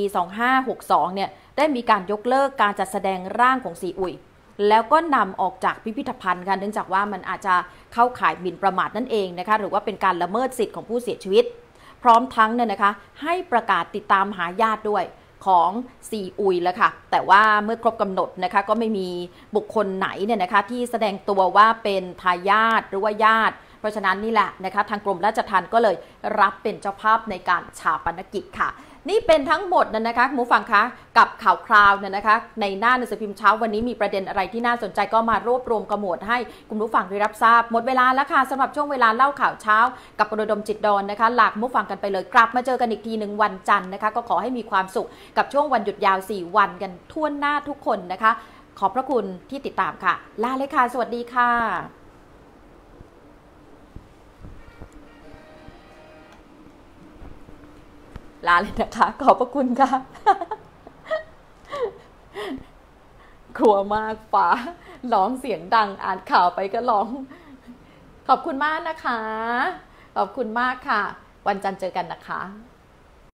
2562เนี่ยได้มีการยกเลิกการจัดแสดงร่างของสีอุ่ยแล้วก็นำออกจากพิพิธภัณฑ์ค่ะเนื่องจากว่ามันอาจจะเข้าข่ายบินประมาทนั่นเองนะคะ หรือว่าเป็นการละเมิดสิทธิ์ของผู้เสียชีวิต พร้อมทั้งเนี่ยนะคะให้ประกาศติดตามหาญาติด้วยของซีอุยแล้วค่ะ แต่ว่าเมื่อครบกำหนดนะคะ ก็ไม่มีบุคคลไหนเนี่ยนะคะ ที่แสดงตัวว่าเป็นทายาทหรือว่าญาติ เพราะฉะนั้นนี่แหละนะคะทางกรมราชทัณฑ์ก็เลยรับเป็นเจ้าภาพในการชาปนกิจค่ะนี่เป็นทั้งหมดนะนะคะ หมูฟังคะกับข่าวคราวนะนะคะ ในหน้าหนังสือพิมพ์เช้าวันนี้มีประเด็นอะไรที่น่าสนใจก็มารวบรวมกระหมดให้คุณผู้ฟังได้รับทราบ หมดเวลาแล้วค่ะสำหรับช่วงเวลาเล่าข่าวเช้ากับประดมจิตดอนนะคะหลากมูฟังกันไปเลยกลับมาเจอกันอีกทีหนึ่งวันจันทร์นะคะ ก็ขอให้มีความสุขกับช่วงวันหยุดยาว 4 วันกันทั่วหน้าทุกคนนะคะ ขอบพระคุณที่ติดตามค่ะลาเลยค่ะสวัสดีค่ะลาเลยนะคะ ขอบพระคุณค่ะกลัวมากฟ้าร้องเสียงดังอ่านข่าวไปก็ร้อง ขอบคุณมากนะคะ ขอบคุณมากค่ะ วันจันทร์เจอกันนะคะ